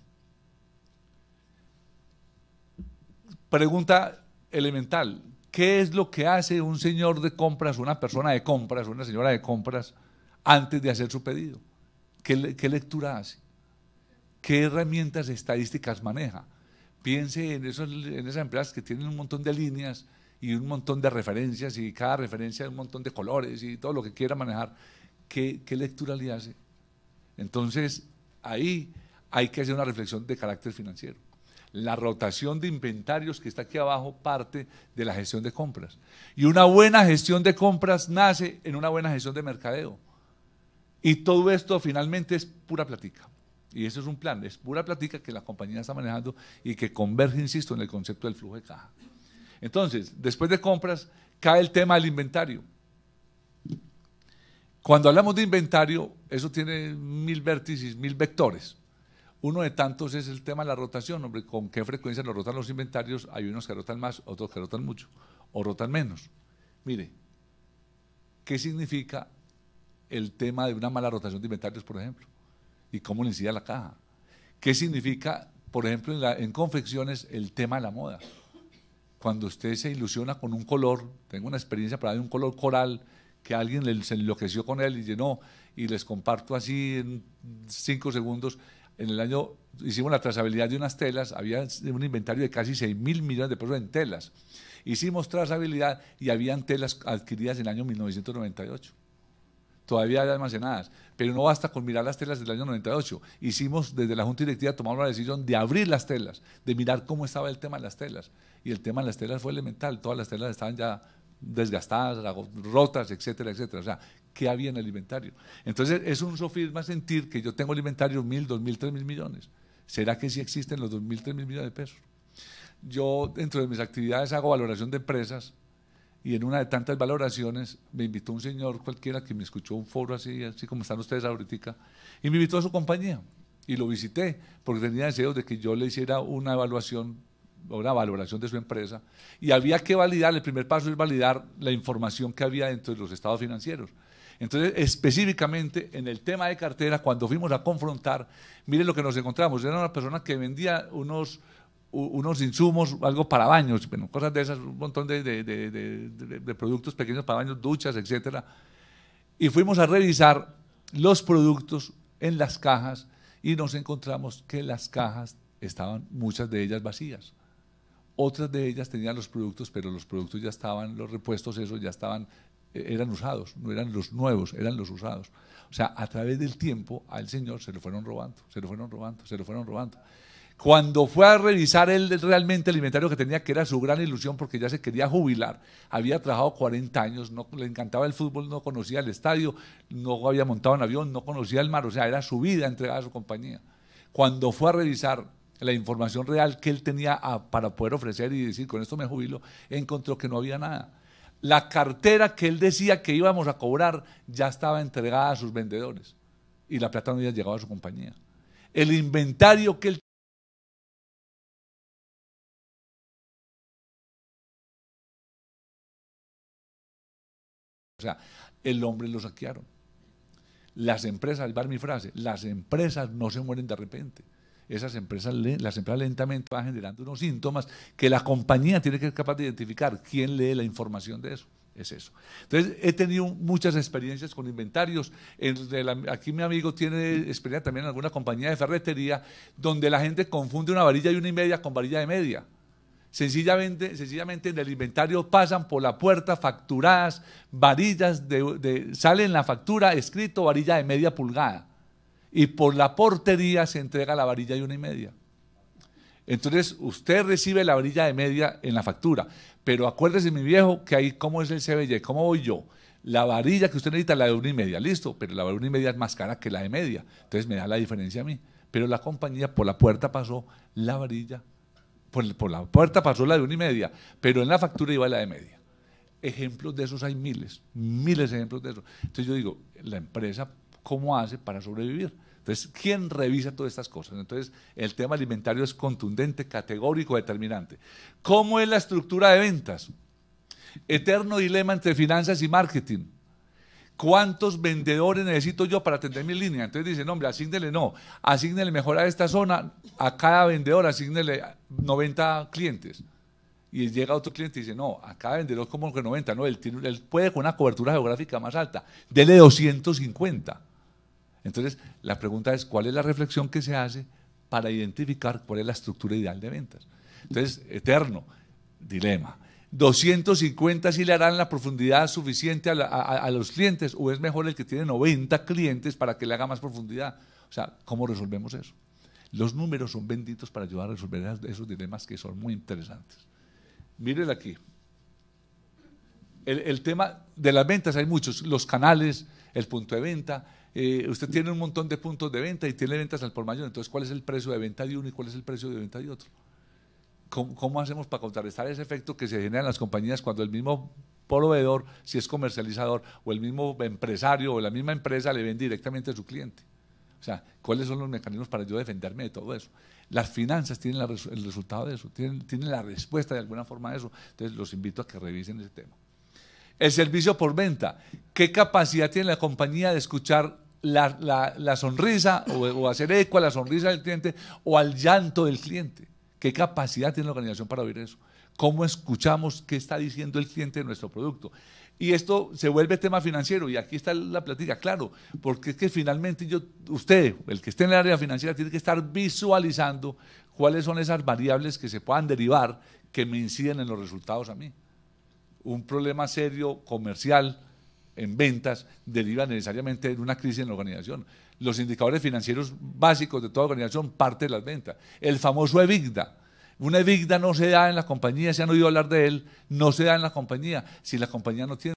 Pregunta elemental, ¿Qué es lo que hace un señor de compras, una persona de compras, una señora de compras antes de hacer su pedido? ¿Qué, lectura hace? ¿Qué herramientas estadísticas maneja? Piense en, esos, en esas empresas que tienen un montón de líneas y un montón de referencias y cada referencia un montón de colores y todo lo que quiera manejar. qué lectura le hace? Entonces, ahí hay que hacer una reflexión de carácter financiero. La rotación de inventarios que está aquí abajo parte de la gestión de compras. Y una buena gestión de compras nace en una buena gestión de mercadeo. Y todo esto finalmente es pura platica. Y eso es un plan, es pura platica que la compañía está manejando y que converge, insisto, en el concepto del flujo de caja. Entonces, después de compras, cae el tema del inventario. Cuando hablamos de inventario, eso tiene mil vértices, mil vectores. Uno de tantos es el tema de la rotación, hombre, con qué frecuencia lo rotan los inventarios, hay unos que rotan más, otros que rotan mucho, o rotan menos. Mire, ¿qué significa el tema de una mala rotación de inventarios, por ejemplo? ¿Y cómo le incide la caja? ¿Qué significa, por ejemplo, en, confecciones el tema de la moda? Cuando usted se ilusiona con un color, tengo una experiencia para de un color coral, que alguien se enloqueció con él y llenó, y les comparto así en cinco segundos en el año hicimos la trazabilidad de unas telas, había un inventario de casi 6 mil millones de pesos en telas. Hicimos trazabilidad y habían telas adquiridas en el año 1998. Todavía hay almacenadas, pero no basta con mirar las telas del año 98. Hicimos desde la Junta Directiva tomamos la decisión de abrir las telas, de mirar cómo estaba el tema de las telas. Y el tema de las telas fue elemental, todas las telas estaban ya desgastadas, rotas, etcétera, etcétera. O sea, que había en el inventario. Entonces, es un sofisma sentir que yo tengo el inventario mil, dos mil, tres mil millones. ¿Será que sí existen los dos mil, tres mil millones de pesos? Yo, dentro de mis actividades, hago valoración de empresas y en una de tantas valoraciones me invitó un señor cualquiera que me escuchó un foro así, así como están ustedes ahorita, y me invitó a su compañía. Y lo visité porque tenía deseos de que yo le hiciera una evaluación una valoración de su empresa y había que validar, el primer paso es validar la información que había dentro de los estados financieros. Entonces, específicamente en el tema de cartera, cuando fuimos a confrontar, miren lo que nos encontramos. Era una persona que vendía unos, unos insumos, algo para baños, cosas de esas, un montón de, productos pequeños para baños, duchas, etc. Y fuimos a revisar los productos en las cajas y nos encontramos que las cajas estaban muchas de ellas vacías. Otras de ellas tenían los productos, pero los productos ya estaban, los repuestos, esos ya estaban eran usados, no eran los nuevos, eran los usados. O sea, a través del tiempo al Señor se lo fueron robando, se lo fueron robando, se lo fueron robando. Cuando fue a revisar él realmente el inventario que tenía, que era su gran ilusión porque ya se quería jubilar, había trabajado 40 años, no, le encantaba el fútbol, no conocía el estadio, no había montado un avión, no conocía el mar, o sea, era su vida entregada a su compañía. Cuando fue a revisar la información real que él tenía ah, para poder ofrecer y decir, con esto me jubilo, encontró que no había nada la cartera que él decía que íbamos a cobrar ya estaba entregada a sus vendedores y la plata no había llegado a su compañía. El inventario que él O sea, el hombre lo saquearon. Las empresas, va mi frase, las empresas no se mueren de repente esas empresas, las empresas lentamente van generando unos síntomas que la compañía tiene que ser capaz de identificar. ¿Quién lee la información de eso? Es eso. Entonces, he tenido muchas experiencias con inventarios. aquí mi amigo tiene experiencia también en alguna compañía de ferretería donde la gente confunde una varilla y una y media con varilla de media. Sencillamente, en el inventario pasan por la puerta facturadas, varillas, de, de, sale en la factura escrito varilla de media pulgada y por la portería se entrega la varilla de una y media. Entonces, usted recibe la varilla de media en la factura. Pero acuérdese, mi viejo, que ahí cómo es el CBL, cómo voy yo. La varilla que usted necesita la de una y media, listo, pero la de una y media es más cara que la de media. Entonces me da la diferencia a mí. Pero la compañía por la puerta pasó la varilla, por, por la puerta pasó la de una y media, pero en la factura iba la de media. Ejemplos de esos hay miles, miles de ejemplos de esos. Entonces yo digo, la empresa, ¿cómo hace para sobrevivir? Entonces, ¿quién revisa todas estas cosas? Entonces, el tema alimentario es contundente, categórico, determinante. ¿Cómo es la estructura de ventas? Eterno dilema entre finanzas y marketing. ¿Cuántos vendedores necesito yo para atender mi línea? Entonces dicen, hombre, asígnele no, asígnele mejor a esta zona, a cada vendedor, asígnele 90 clientes. Y llega otro cliente y dice, no, a cada vendedor como que 90, no, él, tiene, él puede con una cobertura geográfica más alta, dele 250 entonces, la pregunta es, ¿cuál es la reflexión que se hace para identificar cuál es la estructura ideal de ventas? Entonces, eterno, dilema. 250 si le harán la profundidad suficiente a, los clientes o es mejor el que tiene 90 clientes para que le haga más profundidad. O sea, ¿cómo resolvemos eso? Los números son benditos para ayudar a resolver esos dilemas que son muy interesantes. Miren aquí. el tema de las ventas hay muchos, los canales, el punto de venta, eh, usted tiene un montón de puntos de venta y tiene ventas al por mayor, entonces ¿cuál es el precio de venta de uno y cuál es el precio de venta de otro? ¿Cómo, hacemos para contrarrestar ese efecto que se genera en las compañías cuando el mismo proveedor, si es comercializador, o el mismo empresario o la misma empresa le vende directamente a su cliente? O sea, ¿cuáles son los mecanismos para yo defenderme de todo eso? Las finanzas tienen el resultado de eso, tienen, tienen, la respuesta de alguna forma a eso. Entonces, los invito a que revisen ese tema. El servicio por venta. ¿Qué capacidad tiene la compañía de escuchar la, sonrisa o, hacer eco a la sonrisa del cliente o al llanto del cliente. ¿Qué capacidad tiene la organización para oír eso? ¿Cómo escuchamos qué está diciendo el cliente de nuestro producto? Y esto se vuelve tema financiero y aquí está la plática, claro, porque es que finalmente yo, usted, el que esté en el área financiera, tiene que estar visualizando cuáles son esas variables que se puedan derivar que me inciden en los resultados a mí. Un problema serio comercial, en ventas deriva necesariamente de una crisis en la organización. Los indicadores financieros básicos de toda organización parte de las ventas. El famoso EBITDA. Una EBITDA no se da en la compañía, se han oído hablar de él, no se da en la compañía si la compañía no tiene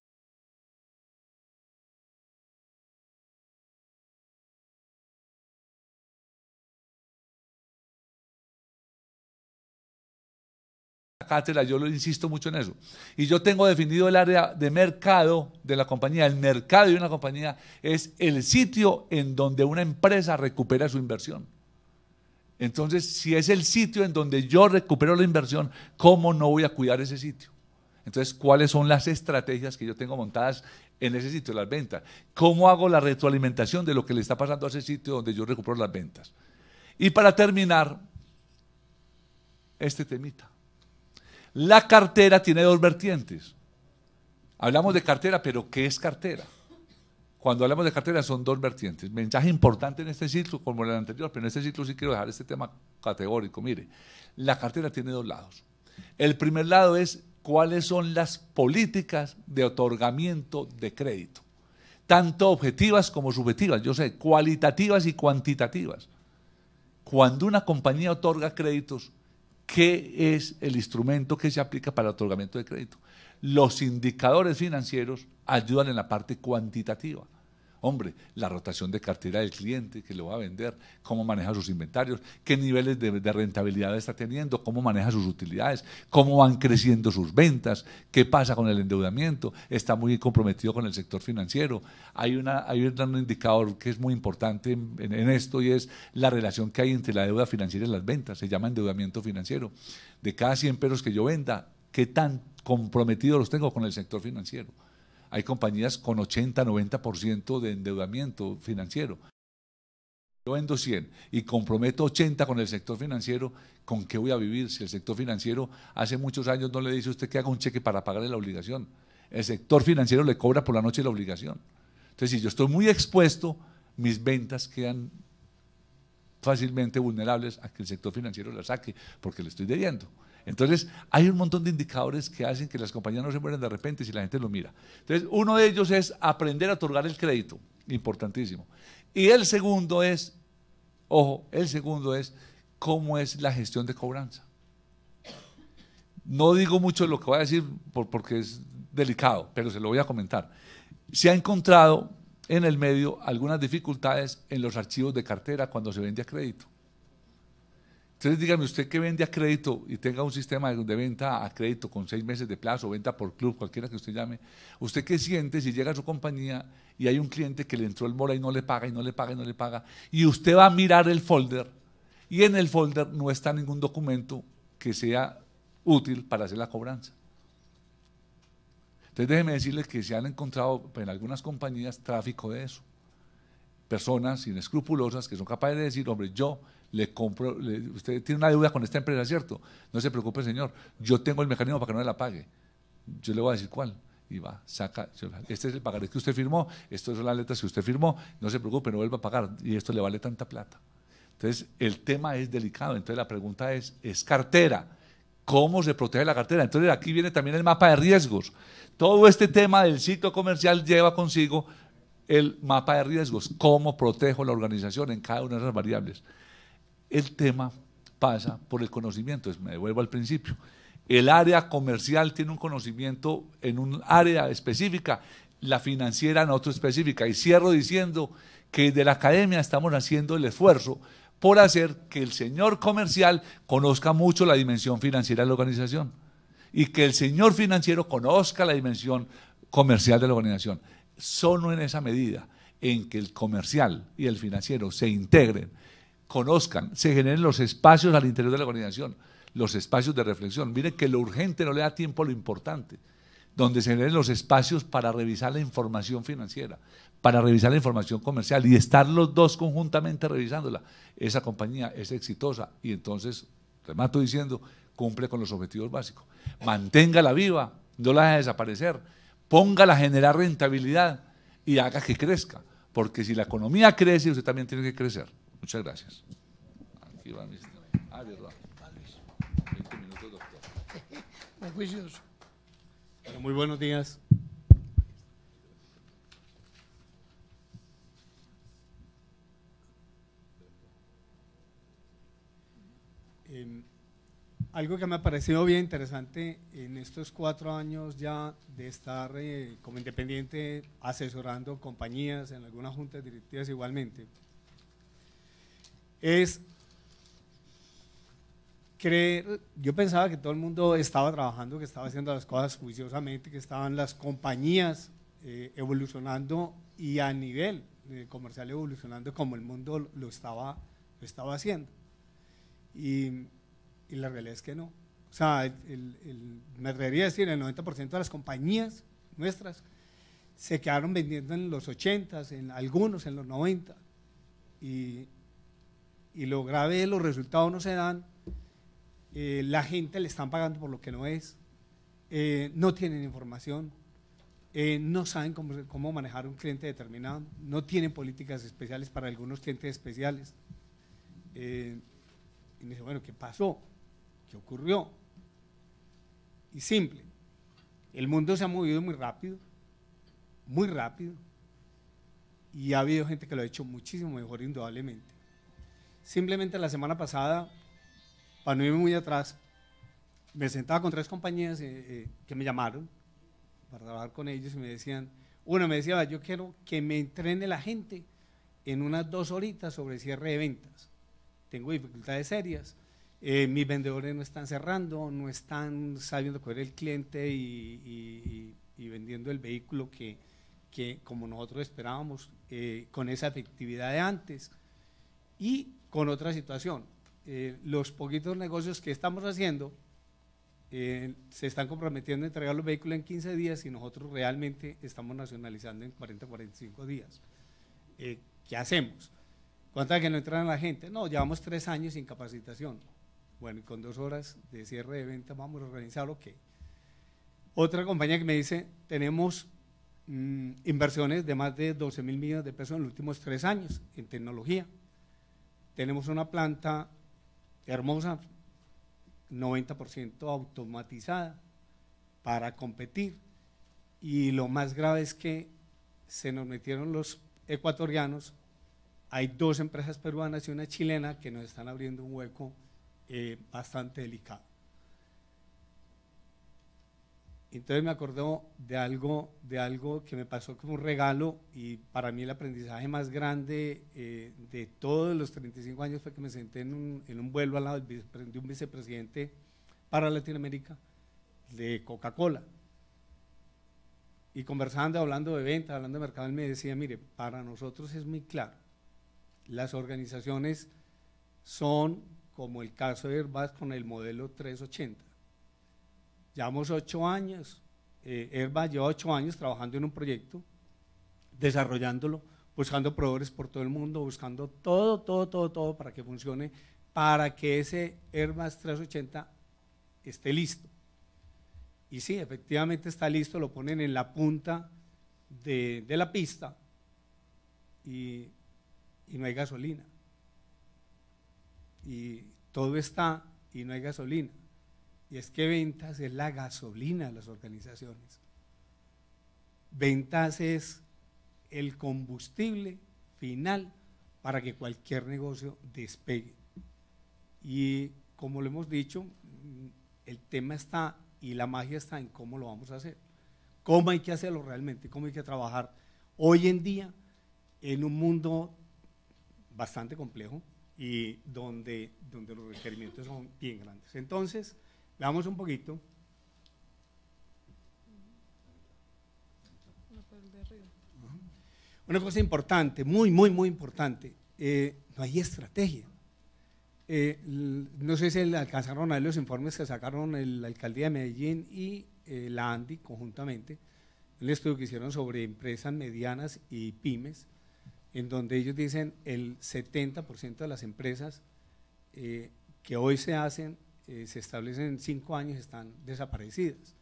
cátedra, yo lo insisto mucho en eso. Y yo tengo definido el área de mercado de la compañía. El mercado de una compañía es el sitio en donde una empresa recupera su inversión. Entonces, si es el sitio en donde yo recupero la inversión, ¿cómo no voy a cuidar ese sitio? Entonces, ¿cuáles son las estrategias que yo tengo montadas en ese sitio, las ventas? ¿Cómo hago la retroalimentación de lo que le está pasando a ese sitio donde yo recupero las ventas? Y para terminar, este temita. La cartera tiene dos vertientes. Hablamos de cartera, pero ¿qué es cartera? Cuando hablamos de cartera son dos vertientes. Mensaje importante en este ciclo, como en el anterior, pero en este ciclo sí quiero dejar este tema categórico. Mire, la cartera tiene dos lados. El primer lado es cuáles son las políticas de otorgamiento de crédito, tanto objetivas como subjetivas, yo sé, cualitativas y cuantitativas. Cuando una compañía otorga créditos, ¿Qué es el instrumento que se aplica para el otorgamiento de crédito? Los indicadores financieros ayudan en la parte cuantitativa. Hombre, la rotación de cartera del cliente que lo va a vender, cómo maneja sus inventarios, qué niveles de, rentabilidad está teniendo, cómo maneja sus utilidades, cómo van creciendo sus ventas, qué pasa con el endeudamiento, está muy comprometido con el sector financiero. Hay, una, un indicador que es muy importante en, esto y es la relación que hay entre la deuda financiera y las ventas, se llama endeudamiento financiero. De cada 100 pesos que yo venda, qué tan comprometido los tengo con el sector financiero hay compañías con 80, 90% de endeudamiento financiero. Yo vendo 100 y comprometo 80 con el sector financiero, ¿con qué voy a vivir si el sector financiero hace muchos años no le dice a usted que haga un cheque para pagarle la obligación? El sector financiero le cobra por la noche la obligación. Entonces, si yo estoy muy expuesto, mis ventas quedan fácilmente vulnerables a que el sector financiero las saque porque le estoy debiendo. Entonces, hay un montón de indicadores que hacen que las compañías no se mueran de repente si la gente lo mira. Entonces, uno de ellos es aprender a otorgar el crédito, importantísimo. Y el segundo es, ojo, el segundo es cómo es la gestión de cobranza. No digo mucho de lo que voy a decir porque es delicado, pero se lo voy a comentar. Se ha encontrado en el medio algunas dificultades en los archivos de cartera cuando se vende a crédito. Entonces dígame usted que vende a crédito y tenga un sistema de, venta a crédito con seis meses de plazo, venta por club, cualquiera que usted llame, ¿usted qué siente si llega a su compañía y hay un cliente que le entró el mora y no le paga y no le paga y no le paga? Y usted va a mirar el folder y en el folder no está ningún documento que sea útil para hacer la cobranza. Entonces déjeme decirle que se han encontrado en algunas compañías tráfico de eso. Personas inescrupulosas que son capaces de decir, hombre, yo le compro, usted tiene una deuda con esta empresa, ¿cierto? No se preocupe, señor, yo tengo el mecanismo para que no la pague. Yo le voy a decir cuál. Y va, saca, este es el pagaré que usted firmó, estas son las letras que usted firmó, no se preocupe, no vuelva a pagar, y esto le vale tanta plata. Entonces, el tema es delicado, entonces la pregunta es, ¿es cartera? cómo se protege la cartera. Entonces aquí viene también el mapa de riesgos. Todo este tema del ciclo comercial lleva consigo el mapa de riesgos, cómo protejo la organización en cada una de esas variables. El tema pasa por el conocimiento, me devuelvo al principio. El área comercial tiene un conocimiento en un área específica, la financiera en otro específica. Y cierro diciendo que desde la academia estamos haciendo el esfuerzo por hacer que el señor comercial conozca mucho la dimensión financiera de la organización y que el señor financiero conozca la dimensión comercial de la organización. Solo en esa medida en que el comercial y el financiero se integren conozcan, se generen los espacios al interior de la organización, los espacios de reflexión. miren que lo urgente no le da tiempo a lo importante, donde se generen los espacios para revisar la información financiera, para revisar la información comercial y estar los dos conjuntamente revisándola. Esa compañía es exitosa y entonces, remato diciendo, cumple con los objetivos básicos. Manténgala viva, no la deje desaparecer, póngala a generar rentabilidad y haga que crezca, porque si la economía crece, usted también tiene que crecer. Muchas gracias. Aquí ah, doctor. Muy buenos días. Em, algo que me ha parecido bien interesante en estos cuatro años ya de estar eh, como independiente asesorando compañías en algunas juntas directivas igualmente es creer, yo pensaba que todo el mundo estaba trabajando, que estaba haciendo las cosas juiciosamente, que estaban las compañías eh, evolucionando y a nivel comercial evolucionando como el mundo lo estaba, lo estaba haciendo. Y, la realidad es que no. O sea, me atrevería a decir, el 90% de las compañías nuestras se quedaron vendiendo en los 80 en algunos en los 90. Y, y lo grave los resultados no se dan, eh, la gente le están pagando por lo que no es, eh, no tienen información, eh, no saben cómo, cómo, manejar un cliente determinado, no tienen políticas especiales para algunos clientes especiales. y me dice, bueno, ¿qué pasó? ¿Qué ocurrió? Y simple, el mundo se ha movido muy rápido, muy rápido, y ha habido gente que lo ha hecho muchísimo mejor indudablemente. Simplemente la semana pasada, para no irme muy atrás, me sentaba con tres compañías eh, eh, que me llamaron para trabajar con ellos y me decían, una me decía, yo quiero que me entrene la gente en unas dos horitas sobre cierre de ventas. Tengo dificultades serias, eh, mis vendedores no están cerrando, no están sabiendo es el cliente y, vendiendo el vehículo que, que como nosotros esperábamos, con esa efectividad de antes. Y con otra situación. Eh, los poquitos negocios que estamos haciendo eh, se están comprometiendo a entregar los vehículos en 15 días y nosotros realmente estamos nacionalizando en 40, 45 días. Eh, ¿Qué hacemos? ¿Cuánta que no entran la gente? No, llevamos tres años sin capacitación. Bueno, con dos horas de cierre de venta vamos a organizar, ok. Otra compañía que me dice, tenemos mm, inversiones de más de 12 mil millones de pesos en los últimos tres años en tecnología tenemos una planta hermosa, 90% automatizada para competir. Y lo más grave es que se nos metieron los ecuatorianos. Hay dos empresas peruanas y una chilena que nos están abriendo un hueco eh, bastante delicado. Entonces me acordó de algo, de algo que me pasó como un regalo y para mí el aprendizaje más grande eh, de todos los 35 años fue que me senté en un, vuelo al lado de un vicepresidente para Latinoamérica de Coca-Cola. Y conversando, hablando de ventas, hablando de mercado, él me decía, mire, para nosotros es muy claro, las organizaciones son como el caso de Airbus con el modelo 380 Llevamos ocho años, eh, Herba lleva ocho años trabajando en un proyecto, desarrollándolo, buscando proveedores por todo el mundo, buscando todo, todo, todo, todo para que funcione, para que ese Herbas 380 esté listo. Y sí, efectivamente está listo, lo ponen en la punta de, la pista y no hay gasolina. Y todo está y no hay gasolina. Y es que ventas es la gasolina de las organizaciones. Ventas es el combustible final para que cualquier negocio despegue. Y como lo hemos dicho, mm, el tema está y la magia está en cómo lo vamos a hacer, cómo hay que hacerlo realmente, cómo hay que trabajar hoy en día en un mundo bastante complejo y donde, donde los requerimientos son bien grandes. Entonces, damos un poquito. Una cosa importante, muy, muy, muy importante, eh, no hay estrategia. Eh, no sé si alcanzaron a ver los informes que sacaron la Alcaldía de Medellín y eh, la ANDI conjuntamente, el estudio que hicieron sobre empresas medianas y pymes, en donde ellos dicen el 70% de las empresas que hoy se hacen eh, se establecen en cinco años están desaparecidas.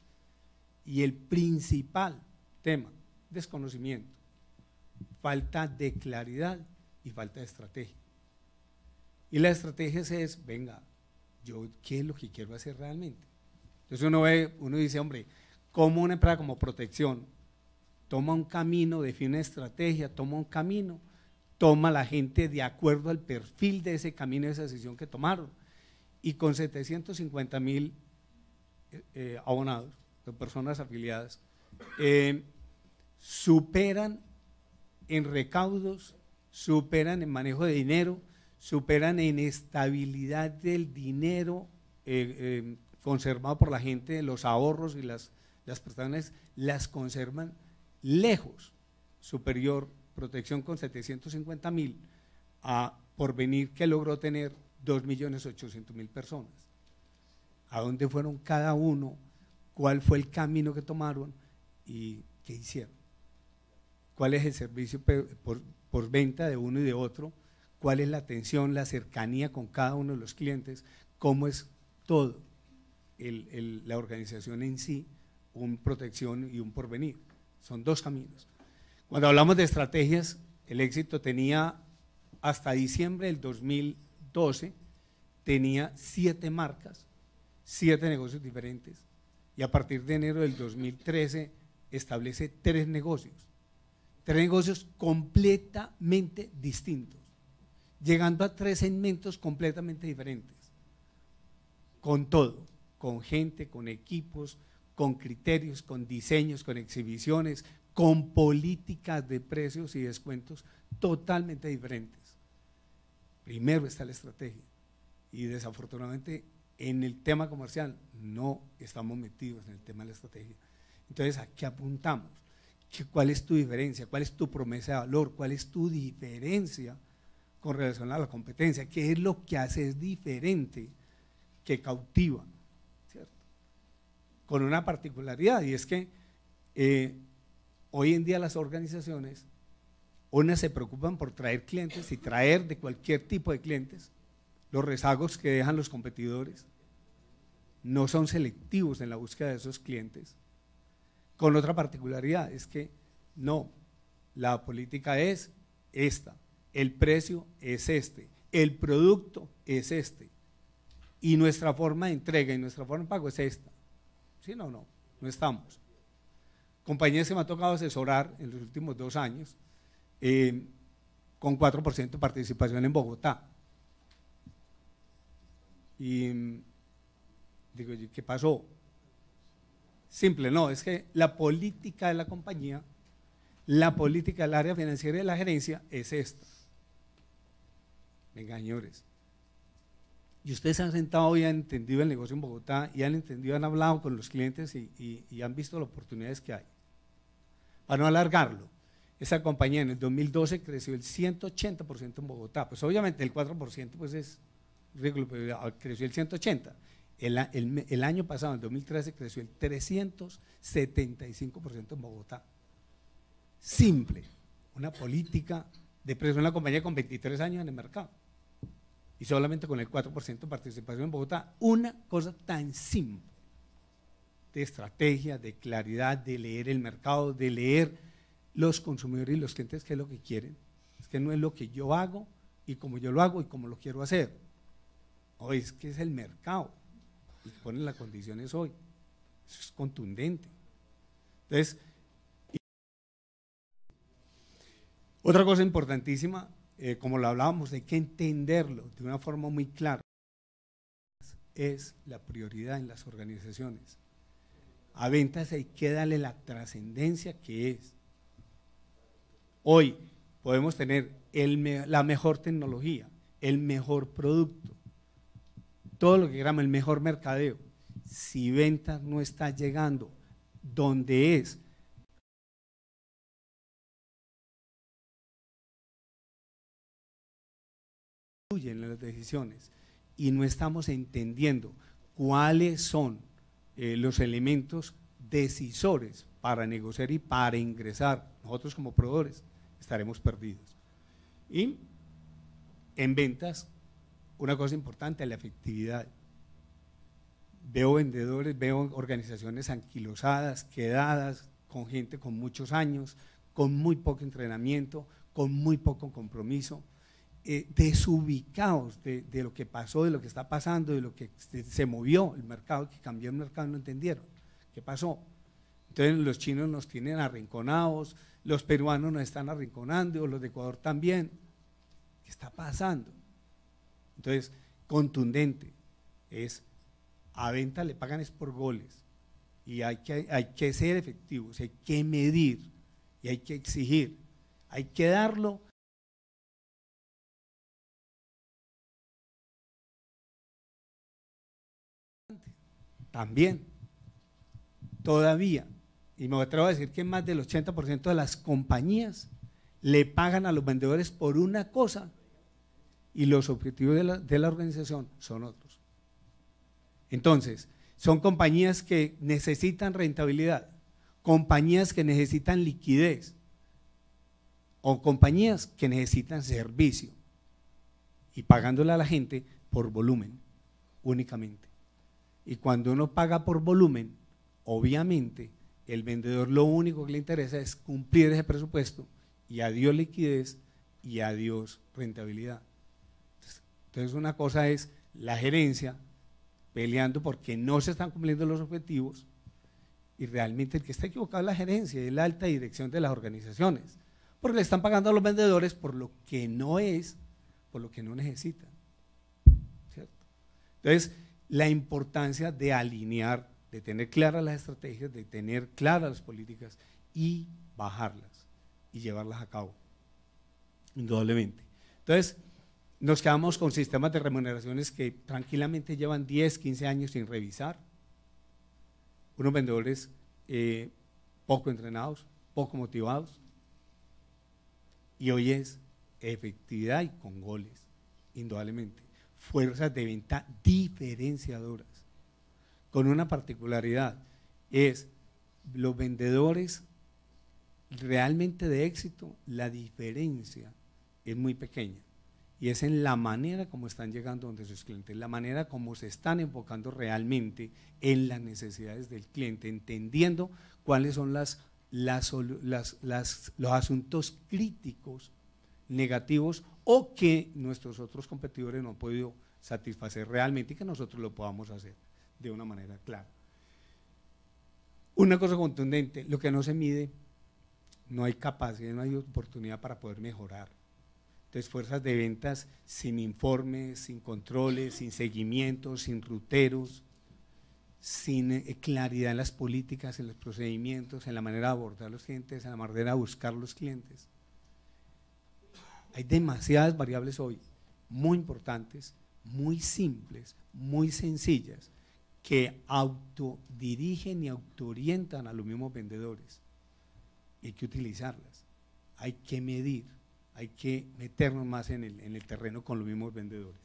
Y el principal tema, desconocimiento, falta de claridad y falta de estrategia. Y la estrategia es, venga, yo qué es lo que quiero hacer realmente. Entonces uno ve, uno dice, hombre, como una empresa como protección toma un camino, define una estrategia, toma un camino, toma la gente de acuerdo al perfil de ese camino, de esa decisión que tomaron y con 750 mil eh, eh, abonados, personas afiliadas, eh, superan en recaudos, superan en manejo de dinero, superan en estabilidad del dinero conservado por la gente, los ahorros y las, las prestaciones, las conservan lejos, superior protección con 750 mil a porvenir que logró tener 2.800.000 personas. ¿A dónde fueron cada uno? ¿Cuál fue el camino que tomaron? ¿Y qué hicieron? ¿Cuál es el servicio por, venta de uno y de otro? ¿Cuál es la atención, la cercanía con cada uno de los clientes? ¿Cómo es todo? la organización en sí, un protección y un porvenir. Son dos caminos. Cuando hablamos de estrategias, el éxito tenía hasta diciembre del 2000 12, tenía siete marcas, siete negocios diferentes. Y a partir de enero del 2013 establece tres negocios, tres negocios completamente distintos, llegando a tres segmentos completamente diferentes, con todo, con gente, con equipos, con criterios, con diseños, con exhibiciones, con políticas de precios y descuentos totalmente diferentes. Primero está la estrategia. Y desafortunadamente en el tema comercial no estamos metidos en el tema de la estrategia. Entonces, ¿a qué apuntamos? ¿Cuál es tu diferencia? ¿Cuál es tu promesa de valor? ¿Cuál es tu diferencia con relación a la competencia? ¿Qué es lo que haces diferente que cautiva? Con una particularidad, y es que eh, hoy en día las organizaciones unas se preocupan por traer clientes y traer de cualquier tipo de clientes los rezagos que dejan los competidores. No son selectivos en la búsqueda de esos clientes. Con otra particularidad es que no, la política es esta, el precio es este, el producto es este y nuestra forma de entrega y nuestra forma de pago es esta. ¿Sí no, no? No estamos. Compañías que me ha tocado asesorar en los últimos dos años con 4% de participación en Bogotá. Y mm, digo, ¿qué pasó? Simple, no, es que la política de la compañía, la política del área financiera y de la gerencia es esta. Venga, señores. Y ustedes se han sentado y han entendido el negocio en Bogotá y han entendido, han hablado con los clientes y han visto las oportunidades que hay. Para no alargarlo, esa compañía en el 2012 creció el 180% en Bogotá. Pues obviamente el 4% pues es creció el 180%. El, año pasado, en el 2013, creció el 375% en Bogotá. Simple. Una política de presión la compañía con 23 años en el mercado y solamente con el 4% de participación en Bogotá. Una cosa tan simple de estrategia, de claridad, de leer el mercado, de leer los consumidores y los clientes qué es lo que quieren. Es que no es lo que yo hago y como yo lo hago y como lo quiero hacer. Hoy es que es el mercado y ponen las condiciones hoy. Eso es contundente. Entonces, otra cosa importantísima, eh, como lo hablábamos, hay que entenderlo de una forma muy clara. Es la prioridad en las organizaciones. A ventas hay que darle la trascendencia que es Hoy podemos tener la mejor tecnología, el mejor producto, todo lo que queramos, el mejor mercadeo. Si ventas no está llegando donde es, en las decisiones y no estamos entendiendo cuáles son eh, los elementos decisores para negociar y para ingresar nosotros como proveedores estaremos perdidos. Y en ventas, una cosa importante, la efectividad. Veo vendedores, veo organizaciones anquilosadas, quedadas, con gente con muchos años, con muy poco entrenamiento, con muy poco compromiso, eh, desubicados de, de, lo que pasó, de lo que está pasando, de lo que se movió el mercado, que cambió el mercado, no entendieron qué pasó. Entonces los chinos nos tienen arrinconados, los peruanos nos están arrinconando, los de Ecuador también. ¿Qué está pasando? Entonces, contundente, es a venta le pagan es por goles y hay que, hay que ser efectivos, hay que medir y hay que exigir, hay que darlo. También, todavía, y me atrevo a decir que más del 80% de las compañías le pagan a los vendedores por una cosa y los objetivos de la, de la organización son otros. Entonces, son compañías que necesitan rentabilidad, compañías que necesitan liquidez o compañías que necesitan servicio y pagándole a la gente por volumen únicamente. Y cuando uno paga por volumen, obviamente el vendedor lo único que le interesa es cumplir ese presupuesto y adiós liquidez y adiós rentabilidad. Entonces una cosa es la gerencia peleando porque no se están cumpliendo los objetivos y realmente el que está equivocado es la gerencia y la alta dirección de las organizaciones, porque le están pagando a los vendedores por lo que no es, por lo que no necesitan. Entonces, la importancia de alinear de tener claras las estrategias, de tener claras las políticas y bajarlas y llevarlas a cabo, indudablemente. Entonces, nos quedamos con sistemas de remuneraciones que tranquilamente llevan 10, 15 años sin revisar, unos vendedores eh, poco entrenados, poco motivados, y hoy es efectividad y con goles, indudablemente. Fuerzas de venta diferenciadoras con una particularidad, es los vendedores realmente de éxito, la diferencia es muy pequeña. Y es en la manera como están llegando donde sus clientes, la manera como se están enfocando realmente en las necesidades del cliente, entendiendo cuáles son las, los asuntos críticos, negativos o que nuestros otros competidores no han podido satisfacer realmente y que nosotros lo podamos hacer de una manera clara. Una cosa contundente, lo que no se mide, no hay capacidad, no hay oportunidad para poder mejorar. Entonces, fuerzas de ventas sin informes, sin controles, sin seguimientos, sin ruteros, sin eh, claridad en las políticas, en los procedimientos, en la manera de abordar a los clientes, en la manera de buscar a los clientes. Hay demasiadas variables hoy, muy importantes, muy simples, muy sencillas, que autodirigen y autoorientan a los mismos vendedores. Hay que utilizarlas, hay que medir, hay que meternos más en el, terreno con los mismos vendedores.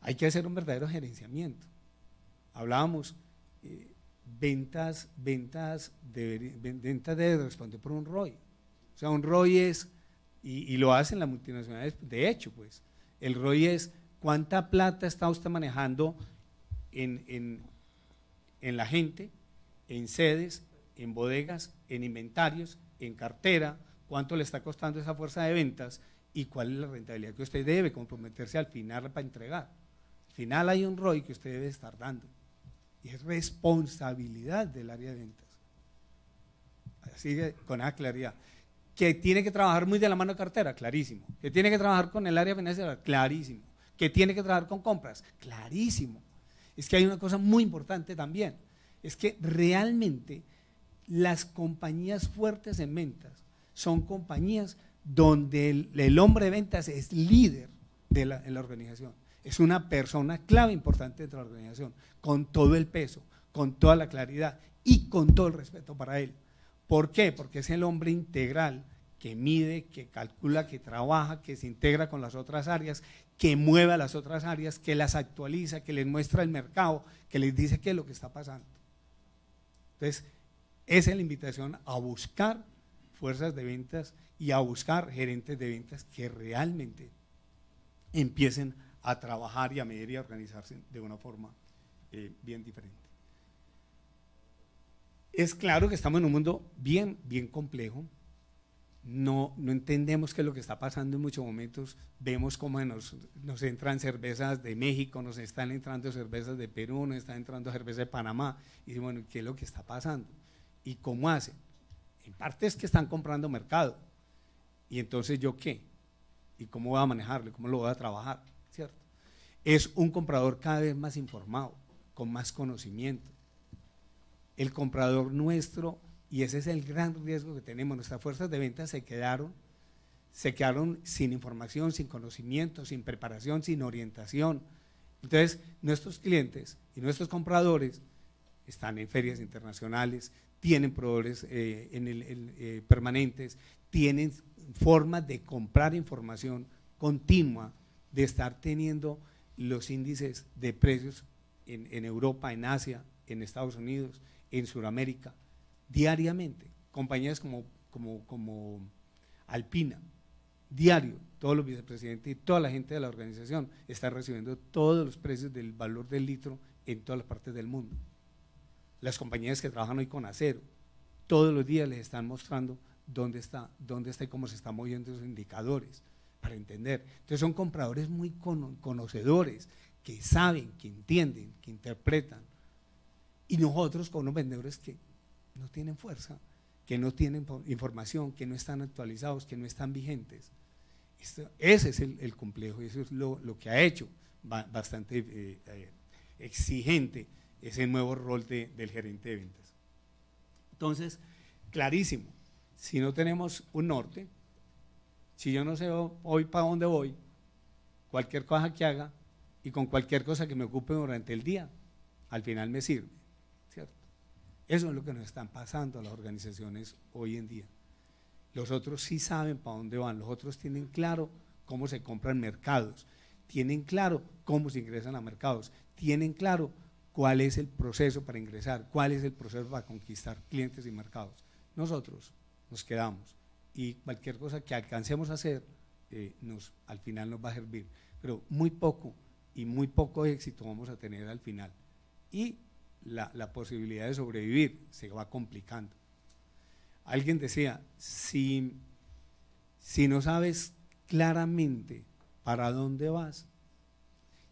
Hay que hacer un verdadero gerenciamiento. Hablábamos, eh, ventas, ventas, de, ventas responder por un ROI. O sea, un ROI es, y, lo hacen las multinacionales, de hecho, pues, el ROI es cuánta plata está usted manejando en, la gente, en sedes, en bodegas, en inventarios, en cartera, cuánto le está costando esa fuerza de ventas y cuál es la rentabilidad que usted debe comprometerse al final para entregar. Al final hay un ROI que usted debe estar dando. Y es responsabilidad del área de ventas. Así que con esa claridad. Que tiene que trabajar muy de la mano cartera, clarísimo. Que tiene que trabajar con el área financiera, clarísimo. Que tiene que trabajar con compras, clarísimo es que hay una cosa muy importante también, es que realmente las compañías fuertes en ventas son compañías donde el, hombre de ventas es líder de la, en la organización, es una persona clave importante dentro de la organización, con todo el peso, con toda la claridad y con todo el respeto para él. ¿Por qué? Porque es el hombre integral que mide, que calcula, que trabaja, que se integra con las otras áreas, que mueva las otras áreas, que las actualiza, que les muestra el mercado, que les dice qué es lo que está pasando. Entonces, esa es la invitación a buscar fuerzas de ventas y a buscar gerentes de ventas que realmente empiecen a trabajar y a medir y a organizarse de una forma eh, bien diferente. Es claro que estamos en un mundo bien, bien complejo, no, no entendemos qué es lo que está pasando en muchos momentos. Vemos cómo nos, entran cervezas de México, nos están entrando cervezas de Perú, nos están entrando cervezas de Panamá. Y bueno, ¿qué es lo que está pasando? ¿Y cómo hacen? En parte es que están comprando mercado. ¿Y entonces yo qué? ¿Y cómo voy a manejarlo? ¿Cómo lo voy a trabajar? ¿Cierto? Es un comprador cada vez más informado, con más conocimiento. El comprador nuestro y ese es el gran riesgo que tenemos. Nuestras fuerzas de venta se quedaron, se quedaron sin información, sin conocimiento, sin preparación, sin orientación. Entonces, nuestros clientes y nuestros compradores están en ferias internacionales, tienen proveedores eh, eh, permanentes, tienen formas de comprar información continua, de estar teniendo los índices de precios en, en Europa, en Asia, en Estados Unidos, en Sudamérica diariamente. Compañías como, como, como Alpina, diario, todos los vicepresidentes y toda la gente de la organización están recibiendo todos los precios del valor del litro en todas las partes del mundo. Las compañías que trabajan hoy con acero, todos los días les están mostrando dónde está, dónde está y cómo se están moviendo esos indicadores para entender. Entonces son compradores muy conocedores, que saben, que entienden, que interpretan. Y nosotros, como vendedores que no tienen fuerza, que no tienen información, que no están actualizados, que no están vigentes. ese es el, complejo eso es lo, que ha hecho bastante eh, eh, exigente ese nuevo rol del gerente de ventas. Entonces, clarísimo, si no tenemos un norte, si yo no sé hoy para dónde voy, cualquier cosa que haga y con cualquier cosa que me ocupe durante el día, al final me sirve. Eso es lo que nos están pasando a las organizaciones hoy en día. Los otros sí saben para dónde van, los otros tienen claro cómo se compran mercados, tienen claro cómo se ingresan a mercados, tienen claro cuál es el proceso para ingresar, cuál es el proceso para conquistar clientes y mercados. Nosotros nos quedamos y cualquier cosa que alcancemos a hacer eh, nos, al final nos va a servir, pero muy poco y muy poco éxito vamos a tener al final. Y la, posibilidad de sobrevivir, se va complicando. Alguien decía, si, si no sabes claramente para dónde vas,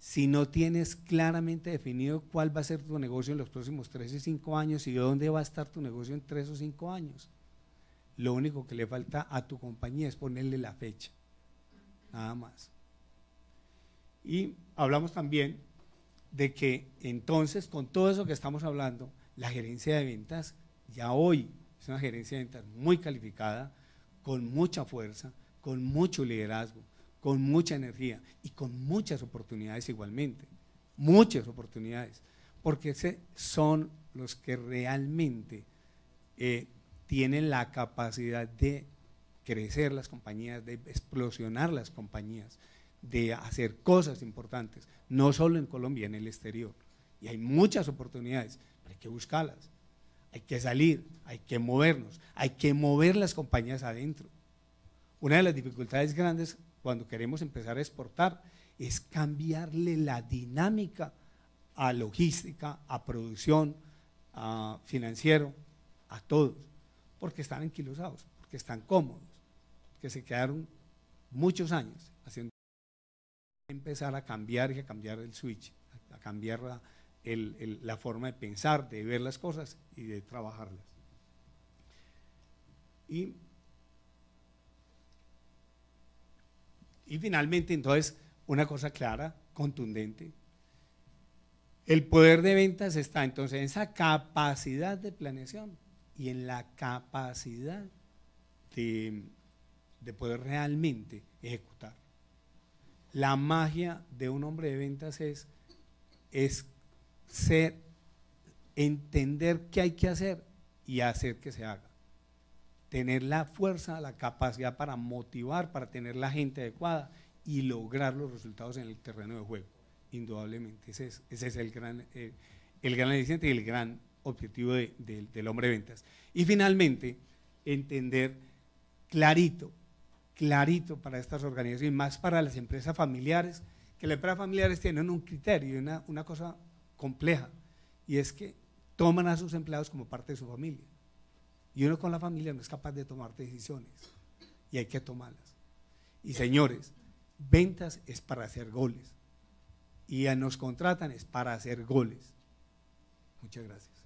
si no tienes claramente definido cuál va a ser tu negocio en los próximos tres y cinco años y dónde va a estar tu negocio en tres o cinco años, lo único que le falta a tu compañía es ponerle la fecha, nada más. Y hablamos también de que entonces con todo eso que estamos hablando, la gerencia de ventas ya hoy es una gerencia de ventas muy calificada, con mucha fuerza, con mucho liderazgo, con mucha energía y con muchas oportunidades igualmente, muchas oportunidades, porque son los que realmente eh, tienen la capacidad de crecer las compañías, de explosionar las compañías de hacer cosas importantes, no solo en Colombia, en el exterior. Y hay muchas oportunidades, pero hay que buscarlas, hay que salir, hay que movernos, hay que mover las compañías adentro. Una de las dificultades grandes cuando queremos empezar a exportar es cambiarle la dinámica a logística, a producción, a financiero, a todos, porque están enquilosados, porque están cómodos, que se quedaron muchos años haciendo empezar a cambiar y a cambiar el switch, a cambiar la, forma de pensar, de ver las cosas y de trabajarlas. Y, finalmente, entonces, una cosa clara, contundente. El poder de ventas está entonces en esa capacidad de planeación y en la capacidad de poder realmente ejecutar. La magia de un hombre de ventas es, es ser, entender qué hay que hacer y hacer que se haga. Tener la fuerza, la capacidad para motivar, para tener la gente adecuada y lograr los resultados en el terreno de juego. Indudablemente, ese es, el gran... Eh, el gran y el gran objetivo del hombre de ventas. Y finalmente, entender clarito clarito para estas organizaciones, y más para las empresas familiares, que las empresas familiares tienen un criterio, una, una cosa compleja, y es que toman a sus empleados como parte de su familia. Y uno con la familia no es capaz de tomar decisiones, y hay que tomarlas. Y señores, ventas es para hacer goles, y a nos contratan es para hacer goles. Muchas gracias.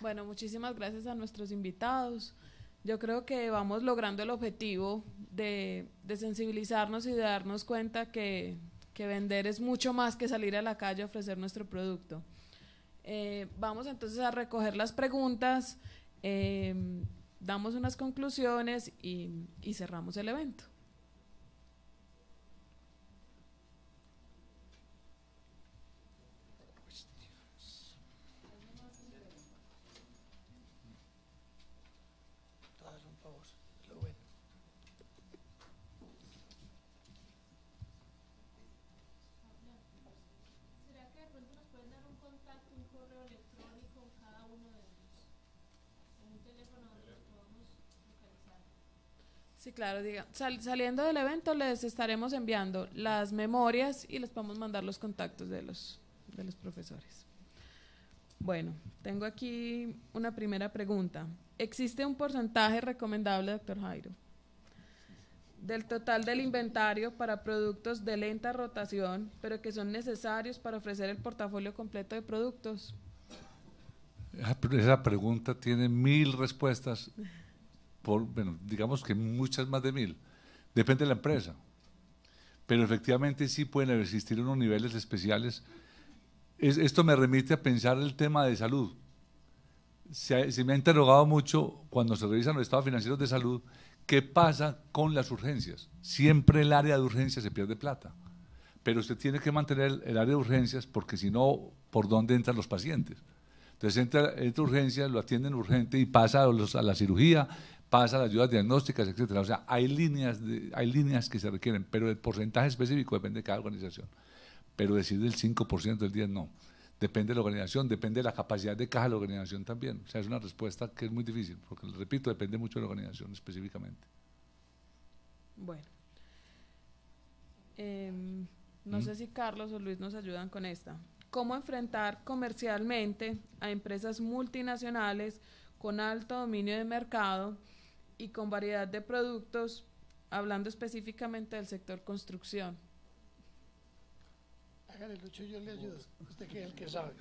Bueno, muchísimas gracias a nuestros invitados. Yo creo que vamos logrando el objetivo de, sensibilizarnos y de darnos cuenta que, vender es mucho más que salir a la calle a ofrecer nuestro producto. Eh, vamos entonces a recoger las preguntas, eh, damos unas conclusiones y cerramos el evento. Sí, claro, saliendo del evento les estaremos enviando las memorias y les podemos mandar los contactos de los, de los profesores. Bueno, tengo aquí una primera pregunta. ¿Existe un porcentaje recomendable, doctor Jairo, del total del inventario para productos de lenta rotación, pero que son necesarios para ofrecer el portafolio completo de productos? Esa pregunta tiene mil respuestas bueno, digamos que muchas más de mil, depende de la empresa. Pero efectivamente sí pueden existir unos niveles especiales. esto me remite a pensar el tema de salud. Se, me ha interrogado mucho cuando se revisan los estados financieros de salud qué pasa con las urgencias. Siempre el área de urgencias se pierde plata, pero usted tiene que mantener el área de urgencias porque si no, ¿por dónde entran los pacientes? Entonces entra, entra urgencias, lo atienden urgente y pasa a, a, la cirugía pasa las ayudas diagnósticas, etcétera. O sea, hay líneas, de, hay líneas que se requieren, pero el porcentaje específico depende de cada organización. Pero decir del 5%, del 10% no. Depende de la organización, depende de la capacidad de cada organización también. O sea, es una respuesta que es muy difícil, porque, repito, depende mucho de la organización específicamente. Bueno. Em, no sé ¿Mm? si Carlos o Luis nos ayudan con esta. ¿Cómo enfrentar comercialmente a empresas multinacionales con alto dominio de mercado? y con variedad de productos, hablando específicamente del sector construcción. Hágale, Lucho, yo le ayudo. Usted que es el que sabe.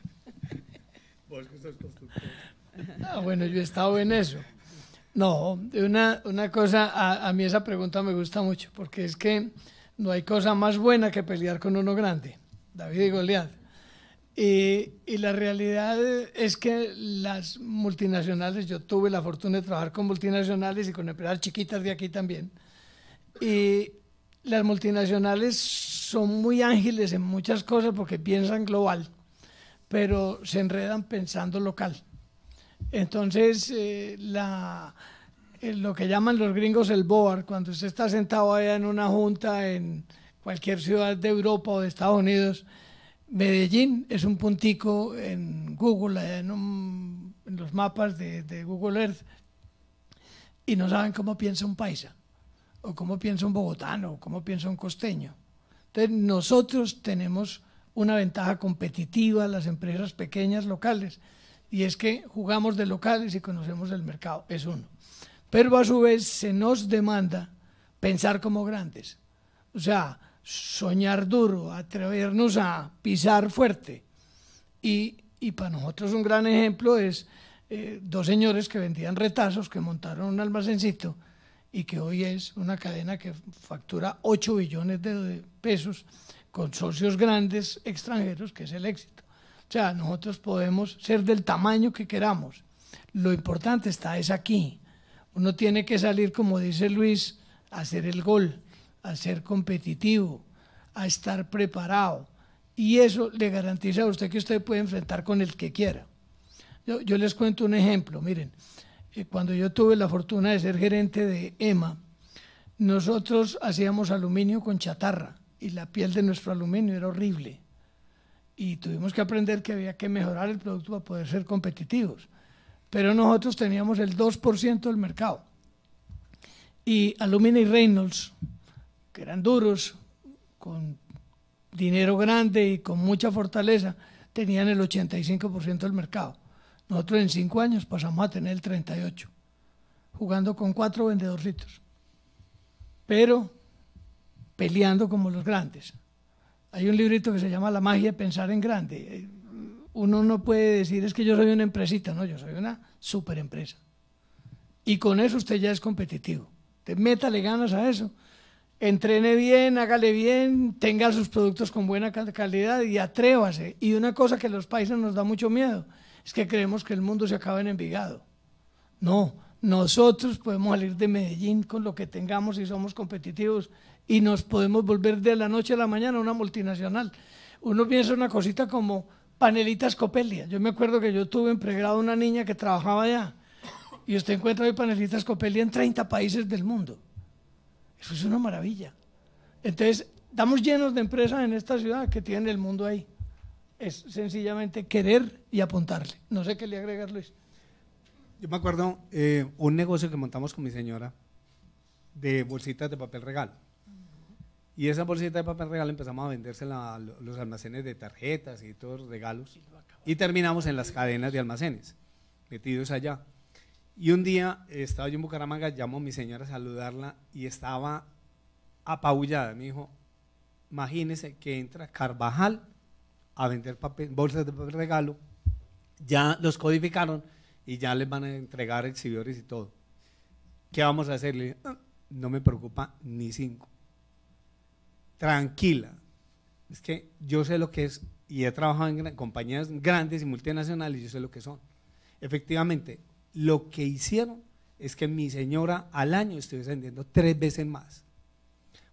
bueno, yo he estado en eso. No, una, una cosa, a, a, mí esa pregunta me gusta mucho, porque es que no hay cosa más buena que pelear con uno grande, David y Goliat. Y, la realidad es que las multinacionales, yo tuve la fortuna de trabajar con multinacionales y con empresas chiquitas de aquí también, y las multinacionales son muy ángeles en muchas cosas porque piensan global, pero se enredan pensando local. Entonces, eh, eh, lo que llaman los gringos el BOAR, cuando usted está sentado allá en una junta en cualquier ciudad de Europa o de Estados Unidos, Medellín es un puntico en Google, eh, en, los mapas de, Google Earth, y no saben cómo piensa un paisa, o cómo piensa un bogotano, o cómo piensa un costeño. Entonces nosotros tenemos una ventaja competitiva, a las empresas pequeñas locales, y es que jugamos de locales y conocemos el mercado, es uno. Pero a su vez se nos demanda pensar como grandes. O sea, soñar duro, atrevernos a pisar fuerte. Y, para nosotros un gran ejemplo es eh, dos señores que vendían retazos, que montaron un almacencito y que hoy es una cadena que factura 8 billones de pesos con socios grandes extranjeros, que es el éxito. O sea, nosotros podemos ser del tamaño que queramos. Lo importante está es aquí. Uno tiene que salir, como dice Luis, a hacer el gol a ser competitivo, a estar preparado. Y eso le garantiza a usted que usted puede enfrentar con el que quiera. Yo, les cuento un ejemplo, miren, eh, cuando yo tuve la fortuna de ser gerente de EMA, nosotros hacíamos aluminio con chatarra y la piel de nuestro aluminio era horrible. Y tuvimos que aprender que había que mejorar el producto para poder ser competitivos. Pero nosotros teníamos el 2% del mercado. Y Alumina y Reynolds, que eran duros, con dinero grande y con mucha fortaleza, tenían el 85% del mercado. Nosotros en cinco años pasamos a tener el 38%, jugando con cuatro vendedorcitos, pero peleando como los grandes. Hay un librito que se llama La magia de pensar en grande. Uno no puede decir es que yo soy una empresita, no, yo soy una superempresa. Y con eso usted ya es competitivo. Te métale ganas a eso entrene bien, hágale bien, tenga sus productos con buena calidad y atrévase. Y una cosa que a los países nos da mucho miedo es que creemos que el mundo se acaba en Envigado. No, nosotros podemos salir de Medellín con lo que tengamos y somos competitivos y nos podemos volver de la noche a la mañana una multinacional. Uno piensa una cosita como panelita copelia. Yo me acuerdo que yo tuve en pregrado una niña que trabajaba allá y usted encuentra hoy panelita copelia en 30 países del mundo. Eso es una maravilla. Entonces, estamos llenos de empresas en esta ciudad que tienen el mundo ahí. Es sencillamente querer y apuntarle. No sé qué le agregar, Luis. Yo me acuerdo eh, un negocio que montamos con mi señora de bolsitas de papel regalo. Y esa bolsita de papel regal empezamos a venderse a los almacenes de tarjetas y todos los regalos. Y terminamos en las cadenas de almacenes, metidos allá. Y un día eh, estaba yo en Bucaramanga, llamó a mi señora a saludarla y estaba apabullada. Me dijo, imagínese que entra Carvajal a vender bolsas de regalo, ya los codificaron y ya les van a entregar exhibidores y todo. ¿Qué vamos a hacer? Le dije, ah, no me preocupa ni cinco. Tranquila. Es que yo sé lo que es y he trabajado en compañías grandes y multinacionales y yo sé lo que son. Efectivamente, lo que hicieron es que mi señora al año estuviese vendiendo tres veces más.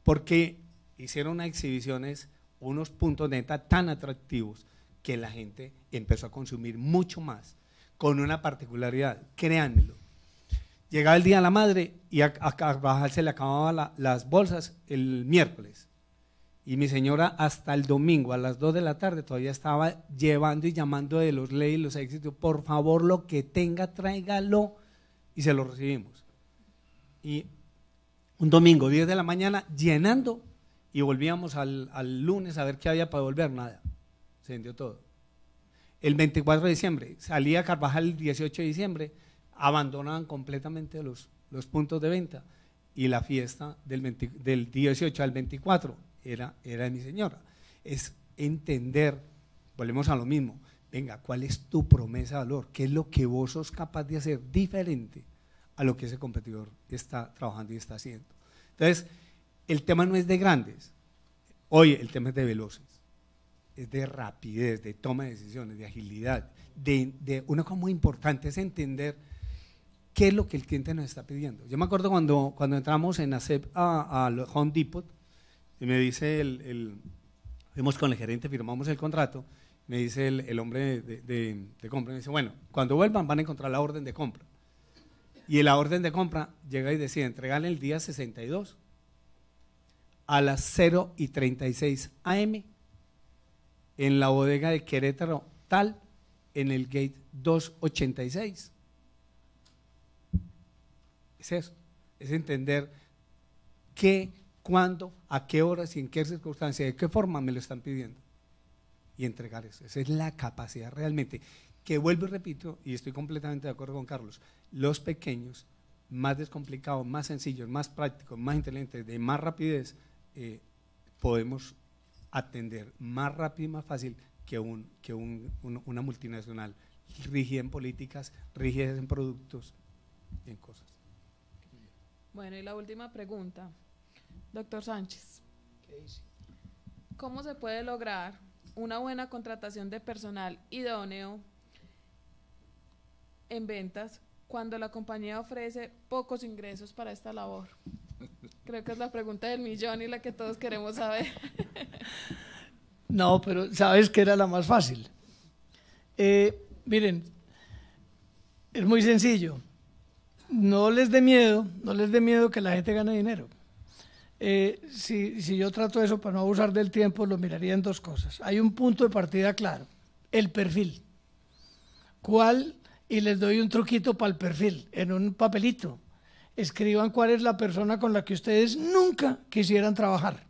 Porque hicieron unas exhibiciones, unos puntos de venta tan atractivos que la gente empezó a consumir mucho más, con una particularidad, créanmelo. Llegaba el Día de la Madre y a, bajar se le acababan las bolsas el miércoles. Y mi señora hasta el domingo a las 2 de la tarde todavía estaba llevando y llamando de los leyes, los éxitos, por favor lo que tenga, tráigalo y se lo recibimos. Y un domingo, 10 de la mañana, llenando y volvíamos al, lunes a ver qué había para volver, nada. Se vendió todo. El 24 de diciembre, salía Carvajal el 18 de diciembre, abandonaban completamente los, los puntos de venta y la fiesta del, del 18 al 24 era, era mi señora. Es entender, volvemos a lo mismo, venga, ¿cuál es tu promesa de valor? ¿Qué es lo que vos sos capaz de hacer diferente a lo que ese competidor está trabajando y está haciendo? Entonces, el tema no es de grandes, hoy el tema es de veloces, es de rapidez, de toma de decisiones, de agilidad. De, una cosa muy importante es entender qué es lo que el cliente nos está pidiendo. Yo me acuerdo cuando, cuando entramos en ACEP a, a Home Depot, y me dice el, el con el gerente, firmamos el contrato, me dice el, hombre de, compra, me dice, bueno, cuando vuelvan van a encontrar la orden de compra. Y la orden de compra llega y decide entregarle el día 62 a las 0 y 36 AM en la bodega de Querétaro tal en el gate 286. Es eso, es entender que cuándo, a qué horas y en qué circunstancia, de qué forma me lo están pidiendo. Y entregar eso. Esa es la capacidad realmente. Que vuelvo y repito, y estoy completamente de acuerdo con Carlos, los pequeños, más descomplicados, más sencillos, más prácticos, más inteligentes, de más rapidez, eh, podemos atender más rápido y más fácil que, un, que un, una multinacional rígida en políticas, rígida en productos, en cosas. Bueno, y la última pregunta. Doctor Sánchez. ¿Cómo se puede lograr una buena contratación de personal idóneo en ventas cuando la compañía ofrece pocos ingresos para esta labor? Creo que es la pregunta del millón y la que todos queremos saber. no, pero sabes que era la más fácil. Eh, miren, es muy sencillo. No les dé miedo, no les dé miedo que la gente gane dinero. Eh, si, yo trato eso para no abusar del tiempo, lo miraría en dos cosas. Hay un punto de partida claro, el perfil. ¿Cuál? Y les doy un truquito para el perfil, en un papelito. Escriban cuál es la persona con la que ustedes nunca quisieran trabajar.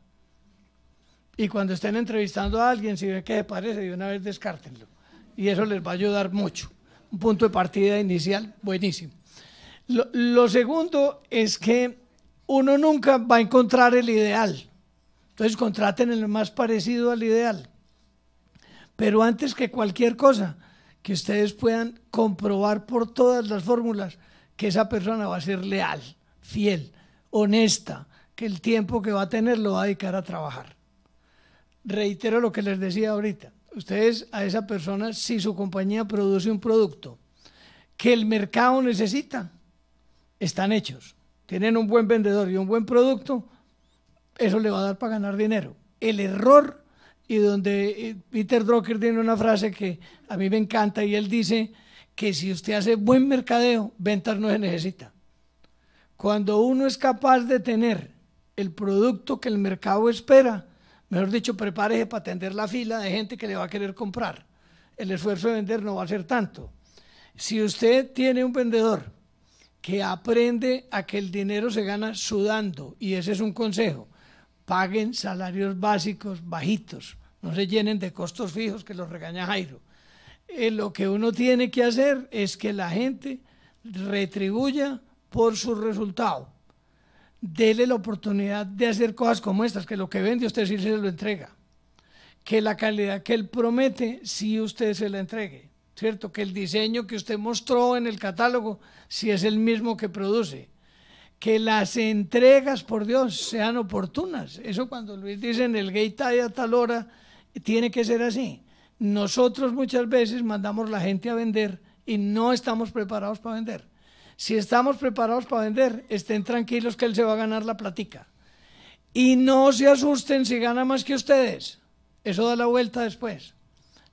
Y cuando estén entrevistando a alguien, si ven que se parece, de una vez descártenlo. Y eso les va a ayudar mucho. Un punto de partida inicial buenísimo. lo segundo es que uno nunca va a encontrar el ideal. Entonces contraten el más parecido al ideal. Pero antes que cualquier cosa, que ustedes puedan comprobar por todas las fórmulas que esa persona va a ser leal, fiel, honesta, que el tiempo que va a tener lo va a dedicar a trabajar. Reitero lo que les decía ahorita. Ustedes a esa persona, si su compañía produce un producto que el mercado necesita, están hechos tienen un buen vendedor y un buen producto, eso le va a dar para ganar dinero. El error, y donde eh, Peter Drucker tiene una frase que a mí me encanta, y él dice que si usted hace buen mercadeo, ventas no se necesita. Cuando uno es capaz de tener el producto que el mercado espera, mejor dicho, prepárese para atender la fila de gente que le va a querer comprar. El esfuerzo de vender no va a ser tanto. Si usted tiene un vendedor que aprende a que el dinero se gana sudando, y ese es un consejo, paguen salarios básicos bajitos, no se llenen de costos fijos que los regaña Jairo. Eh, lo que uno tiene que hacer es que la gente retribuya por su resultado. Dele la oportunidad de hacer cosas como estas, que lo que vende usted sí se lo entrega. Que la calidad que él promete, sí usted se la entregue. ¿cierto? Que el diseño que usted mostró en el catálogo, si es el mismo que produce. Que las entregas, por Dios, sean oportunas. Eso cuando Luis dice en el gate a tal hora, tiene que ser así. Nosotros muchas veces mandamos la gente a vender y no estamos preparados para vender. Si estamos preparados para vender, estén tranquilos que él se va a ganar la platica. Y no se asusten si gana más que ustedes. Eso da la vuelta después.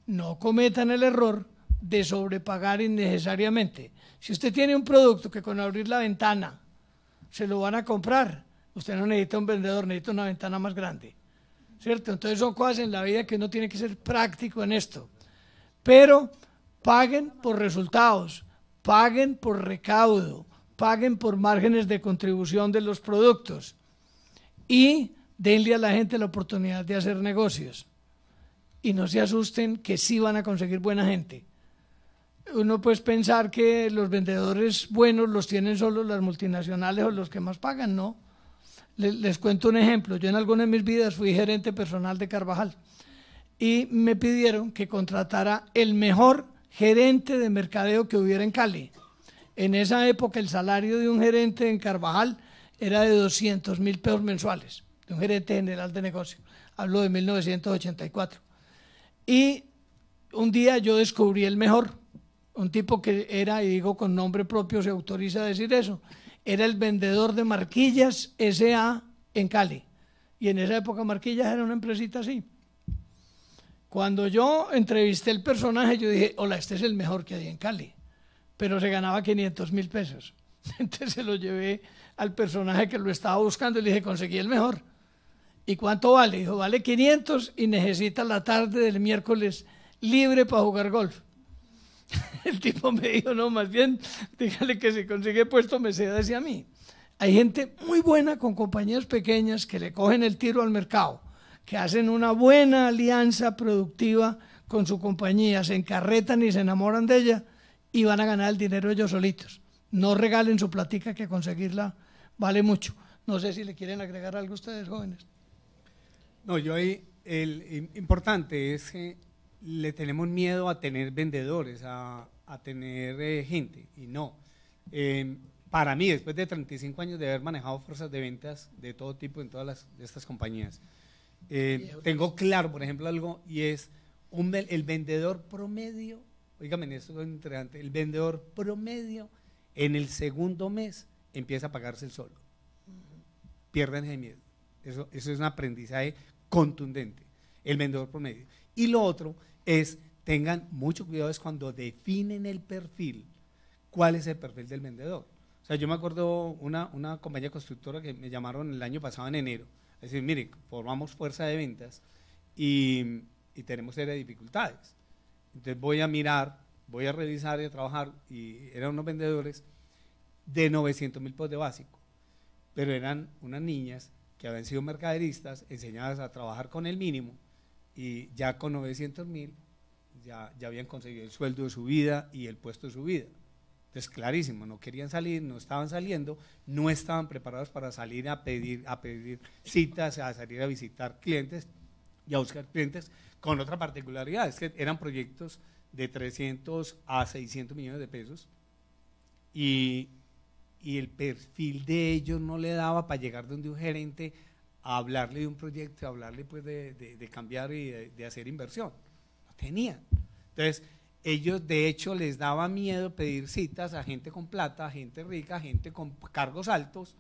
No cometan el error de sobrepagar innecesariamente. Si usted tiene un producto que con abrir la ventana se lo van a comprar, usted no necesita un vendedor, necesita una ventana más grande. ¿Cierto? Entonces son cosas en la vida que uno tiene que ser práctico en esto. Pero paguen por resultados, paguen por recaudo, paguen por márgenes de contribución de los productos y denle a la gente la oportunidad de hacer negocios. Y no se asusten que sí van a conseguir buena gente uno puede pensar que los vendedores buenos los tienen solo las multinacionales o los que más pagan, ¿no? Les, cuento un ejemplo. Yo en alguna de mis vidas fui gerente personal de Carvajal y me pidieron que contratara el mejor gerente de mercadeo que hubiera en Cali. En esa época el salario de un gerente en Carvajal era de 200 mil pesos mensuales, de un gerente general de negocio. Hablo de 1984. Y un día yo descubrí el mejor un tipo que era, y digo con nombre propio, se autoriza a decir eso, era el vendedor de marquillas SA en Cali. Y en esa época marquillas era una empresita así. Cuando yo entrevisté el personaje, yo dije, hola, este es el mejor que hay en Cali, pero se ganaba 500 mil pesos. Entonces se lo llevé al personaje que lo estaba buscando y le dije, conseguí el mejor. ¿Y cuánto vale? Dijo, vale 500 y necesita la tarde del miércoles libre para jugar golf. El tipo me dijo, no, más bien, dígale que si consigue puesto me se hacia a mí. Hay gente muy buena con compañías pequeñas que le cogen el tiro al mercado, que hacen una buena alianza productiva con su compañía, se encarretan y se enamoran de ella y van a ganar el dinero ellos solitos. No regalen su platica que conseguirla vale mucho. No sé si le quieren agregar algo a ustedes jóvenes. No, yo ahí, el importante es que le tenemos miedo a tener vendedores, a, a tener eh, gente, y no. Em, para mí, después de 35 años de haber manejado fuerzas de ventas de todo tipo en todas las, estas compañías, em, tengo claro, por ejemplo, algo, y es un, el vendedor promedio, oígame, esto es interesante, el vendedor promedio en el segundo mes empieza a pagarse el solo. Pierden ese miedo. Eso, eso es un aprendizaje contundente, el vendedor promedio. Y lo otro es tengan mucho cuidado es cuando definen el perfil, cuál es el perfil del vendedor. O sea, yo me acuerdo una, una compañía constructora que me llamaron el año pasado en enero, es decir, mire, formamos fuerza de ventas y, y tenemos de dificultades. Entonces voy a mirar, voy a revisar y a trabajar, y eran unos vendedores de 900 mil pesos de básico, pero eran unas niñas que habían sido mercaderistas, enseñadas a trabajar con el mínimo, y ya con 900 mil ya, ya habían conseguido el sueldo de su vida y el puesto de su vida. Entonces, clarísimo, no querían salir, no estaban saliendo, no estaban preparados para salir a pedir, a pedir citas, a salir a visitar clientes y a buscar clientes, con otra particularidad, es que eran proyectos de 300 a 600 millones de pesos y, y el perfil de ellos no le daba para llegar donde un gerente a hablarle de un proyecto, a hablarle pues de, de, cambiar y de, hacer inversión. No tenían. Entonces, ellos de hecho les daba miedo pedir citas a gente con plata, a gente rica, a gente con cargos altos.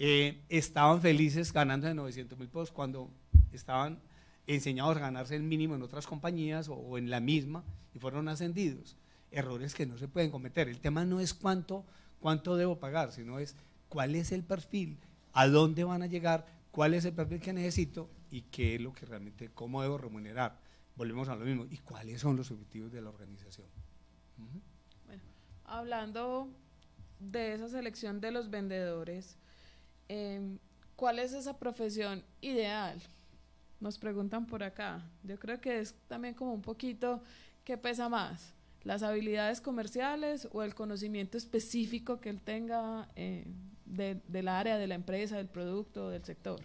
Eh, estaban felices ganando de 900 mil pesos cuando estaban enseñados a ganarse el mínimo en otras compañías o, o en la misma y fueron ascendidos. Errores que no se pueden cometer. El tema no es cuánto, cuánto debo pagar, sino es cuál es el perfil, a dónde van a llegar, cuál es el papel que necesito y qué es lo que realmente, cómo debo remunerar. Volvemos a lo mismo, y cuáles son los objetivos de la organización. bueno, hablando de esa selección de los vendedores, em, ¿cuál es esa profesión ideal? Nos preguntan por acá. Yo creo que es también como un poquito qué pesa más, las habilidades comerciales o el conocimiento específico que él tenga eh, del área, de la empresa, del producto, del sector.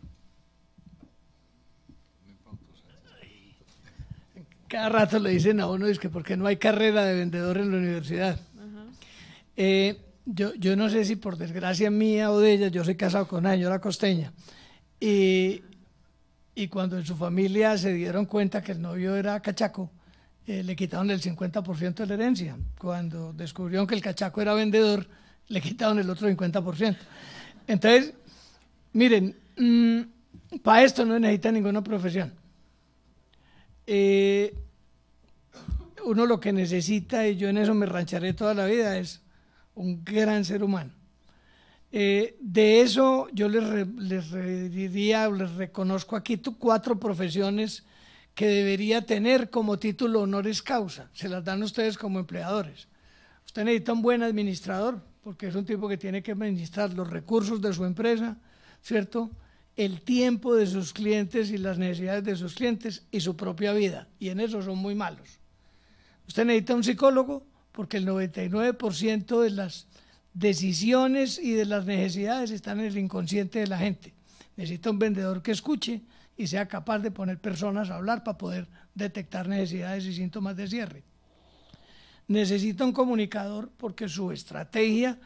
Cada rato le dicen a uno, es que porque no hay carrera de vendedor en la universidad. Eh, yo, no sé si por desgracia mía o de ella, yo soy casado con una costeña. Y, cuando en su familia se dieron cuenta que el novio era cachaco, eh, le quitaron el 50% de la herencia. Cuando descubrieron que el cachaco era vendedor, le quitaron el otro 50%. Entonces, miren, mm, para esto no necesita ninguna profesión. Eh, uno lo que necesita, y yo en eso me rancharé toda la vida, es un gran ser humano. Eh, de eso yo les, les diría, les reconozco aquí cuatro profesiones que debería tener como título honores causa. Se las dan ustedes como empleadores. Usted necesita un buen administrador, porque es un tipo que tiene que administrar los recursos de su empresa, ¿cierto? El tiempo de sus clientes y las necesidades de sus clientes y su propia vida. Y en eso son muy malos. Usted necesita un psicólogo porque el 99% de las decisiones y de las necesidades están en el inconsciente de la gente. Necesita un vendedor que escuche y sea capaz de poner personas a hablar para poder detectar necesidades y síntomas de cierre necesita un comunicador porque su estrategia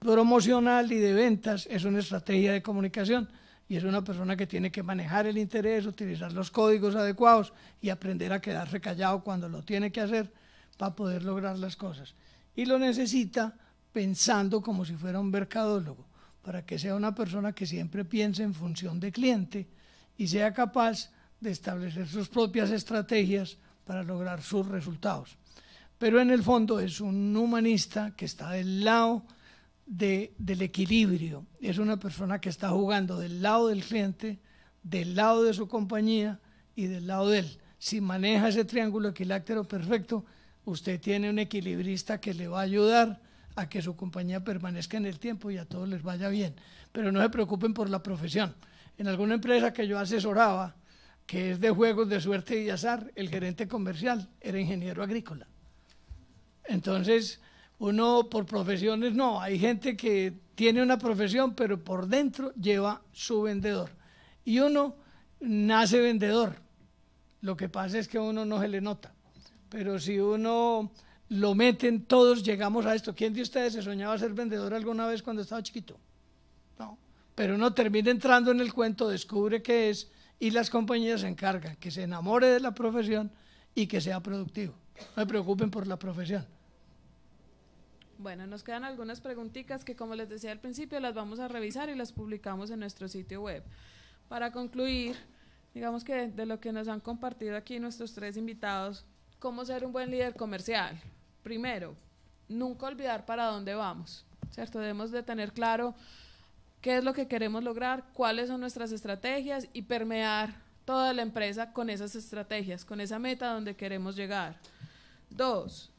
promocional y de ventas es una estrategia de comunicación y es una persona que tiene que manejar el interés, utilizar los códigos adecuados y aprender a quedarse callado cuando lo tiene que hacer para poder lograr las cosas. Y lo necesita pensando como si fuera un mercadólogo, para que sea una persona que siempre piense en función de cliente y sea capaz de establecer sus propias estrategias para lograr sus resultados pero en el fondo es un humanista que está del lado del equilibrio. Es una persona que está jugando del lado del cliente, del lado de su compañía y del lado de él. Si maneja ese triángulo equilátero perfecto, usted tiene un equilibrista que le va a ayudar a que su compañía permanezca en el tiempo y a todos les vaya bien. Pero no se preocupen por la profesión. En alguna empresa que yo asesoraba, que es de juegos de suerte y azar, el gerente comercial era ingeniero agrícola. Entonces, uno por profesiones no, hay gente que tiene una profesión, pero por dentro lleva su vendedor. Y uno nace vendedor. Lo que pasa es que a uno no se le nota. Pero si uno lo meten, todos llegamos a esto. ¿Quién de ustedes se soñaba ser vendedor alguna vez cuando estaba chiquito? No. Pero uno termina entrando en el cuento, descubre qué es y las compañías se encargan que se enamore de la profesión y que sea productivo. No se preocupen por la profesión. Bueno, nos quedan algunas preguntitas que como les decía al principio las vamos a revisar y las publicamos en nuestro sitio web. Para concluir, digamos que de lo que nos han compartido aquí nuestros tres invitados, cómo ser un buen líder comercial. Primero, nunca olvidar para dónde vamos, ¿cierto? Debemos de tener claro qué es lo que queremos lograr, cuáles son nuestras estrategias y permear toda la empresa con esas estrategias, con esa meta donde queremos llegar. Dos,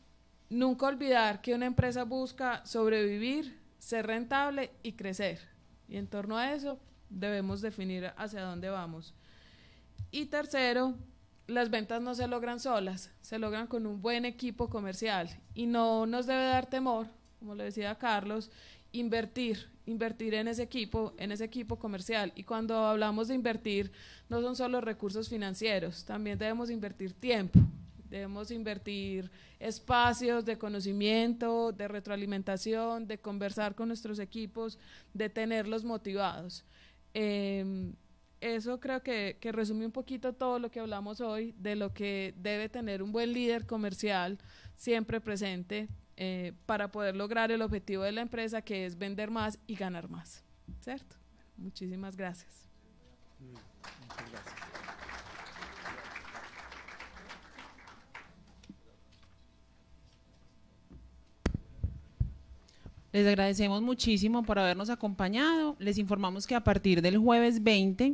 Nunca olvidar que una empresa busca sobrevivir, ser rentable y crecer. Y en torno a eso debemos definir hacia dónde vamos. Y tercero, las ventas no se logran solas, se logran con un buen equipo comercial y no nos debe dar temor, como le decía Carlos, invertir, invertir en ese equipo, en ese equipo comercial. Y cuando hablamos de invertir, no son solo recursos financieros, también debemos invertir tiempo, Debemos invertir espacios de conocimiento, de retroalimentación, de conversar con nuestros equipos, de tenerlos motivados. Em, eso creo que, resume un poquito todo lo que hablamos hoy de lo que debe tener un buen líder comercial siempre presente eh, para poder lograr el objetivo de la empresa que es vender más y ganar más. ¿Cierto? Muchísimas gracias. gracias. Les agradecemos muchísimo por habernos acompañado. Les informamos que a partir del jueves 20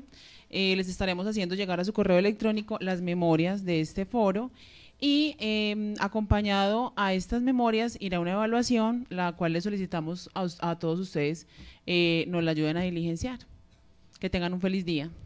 eh, les estaremos haciendo llegar a su correo electrónico las memorias de este foro y em, acompañado a estas memorias irá una evaluación, la cual les solicitamos a, todos ustedes eh, nos la ayuden a diligenciar. Que tengan un feliz día.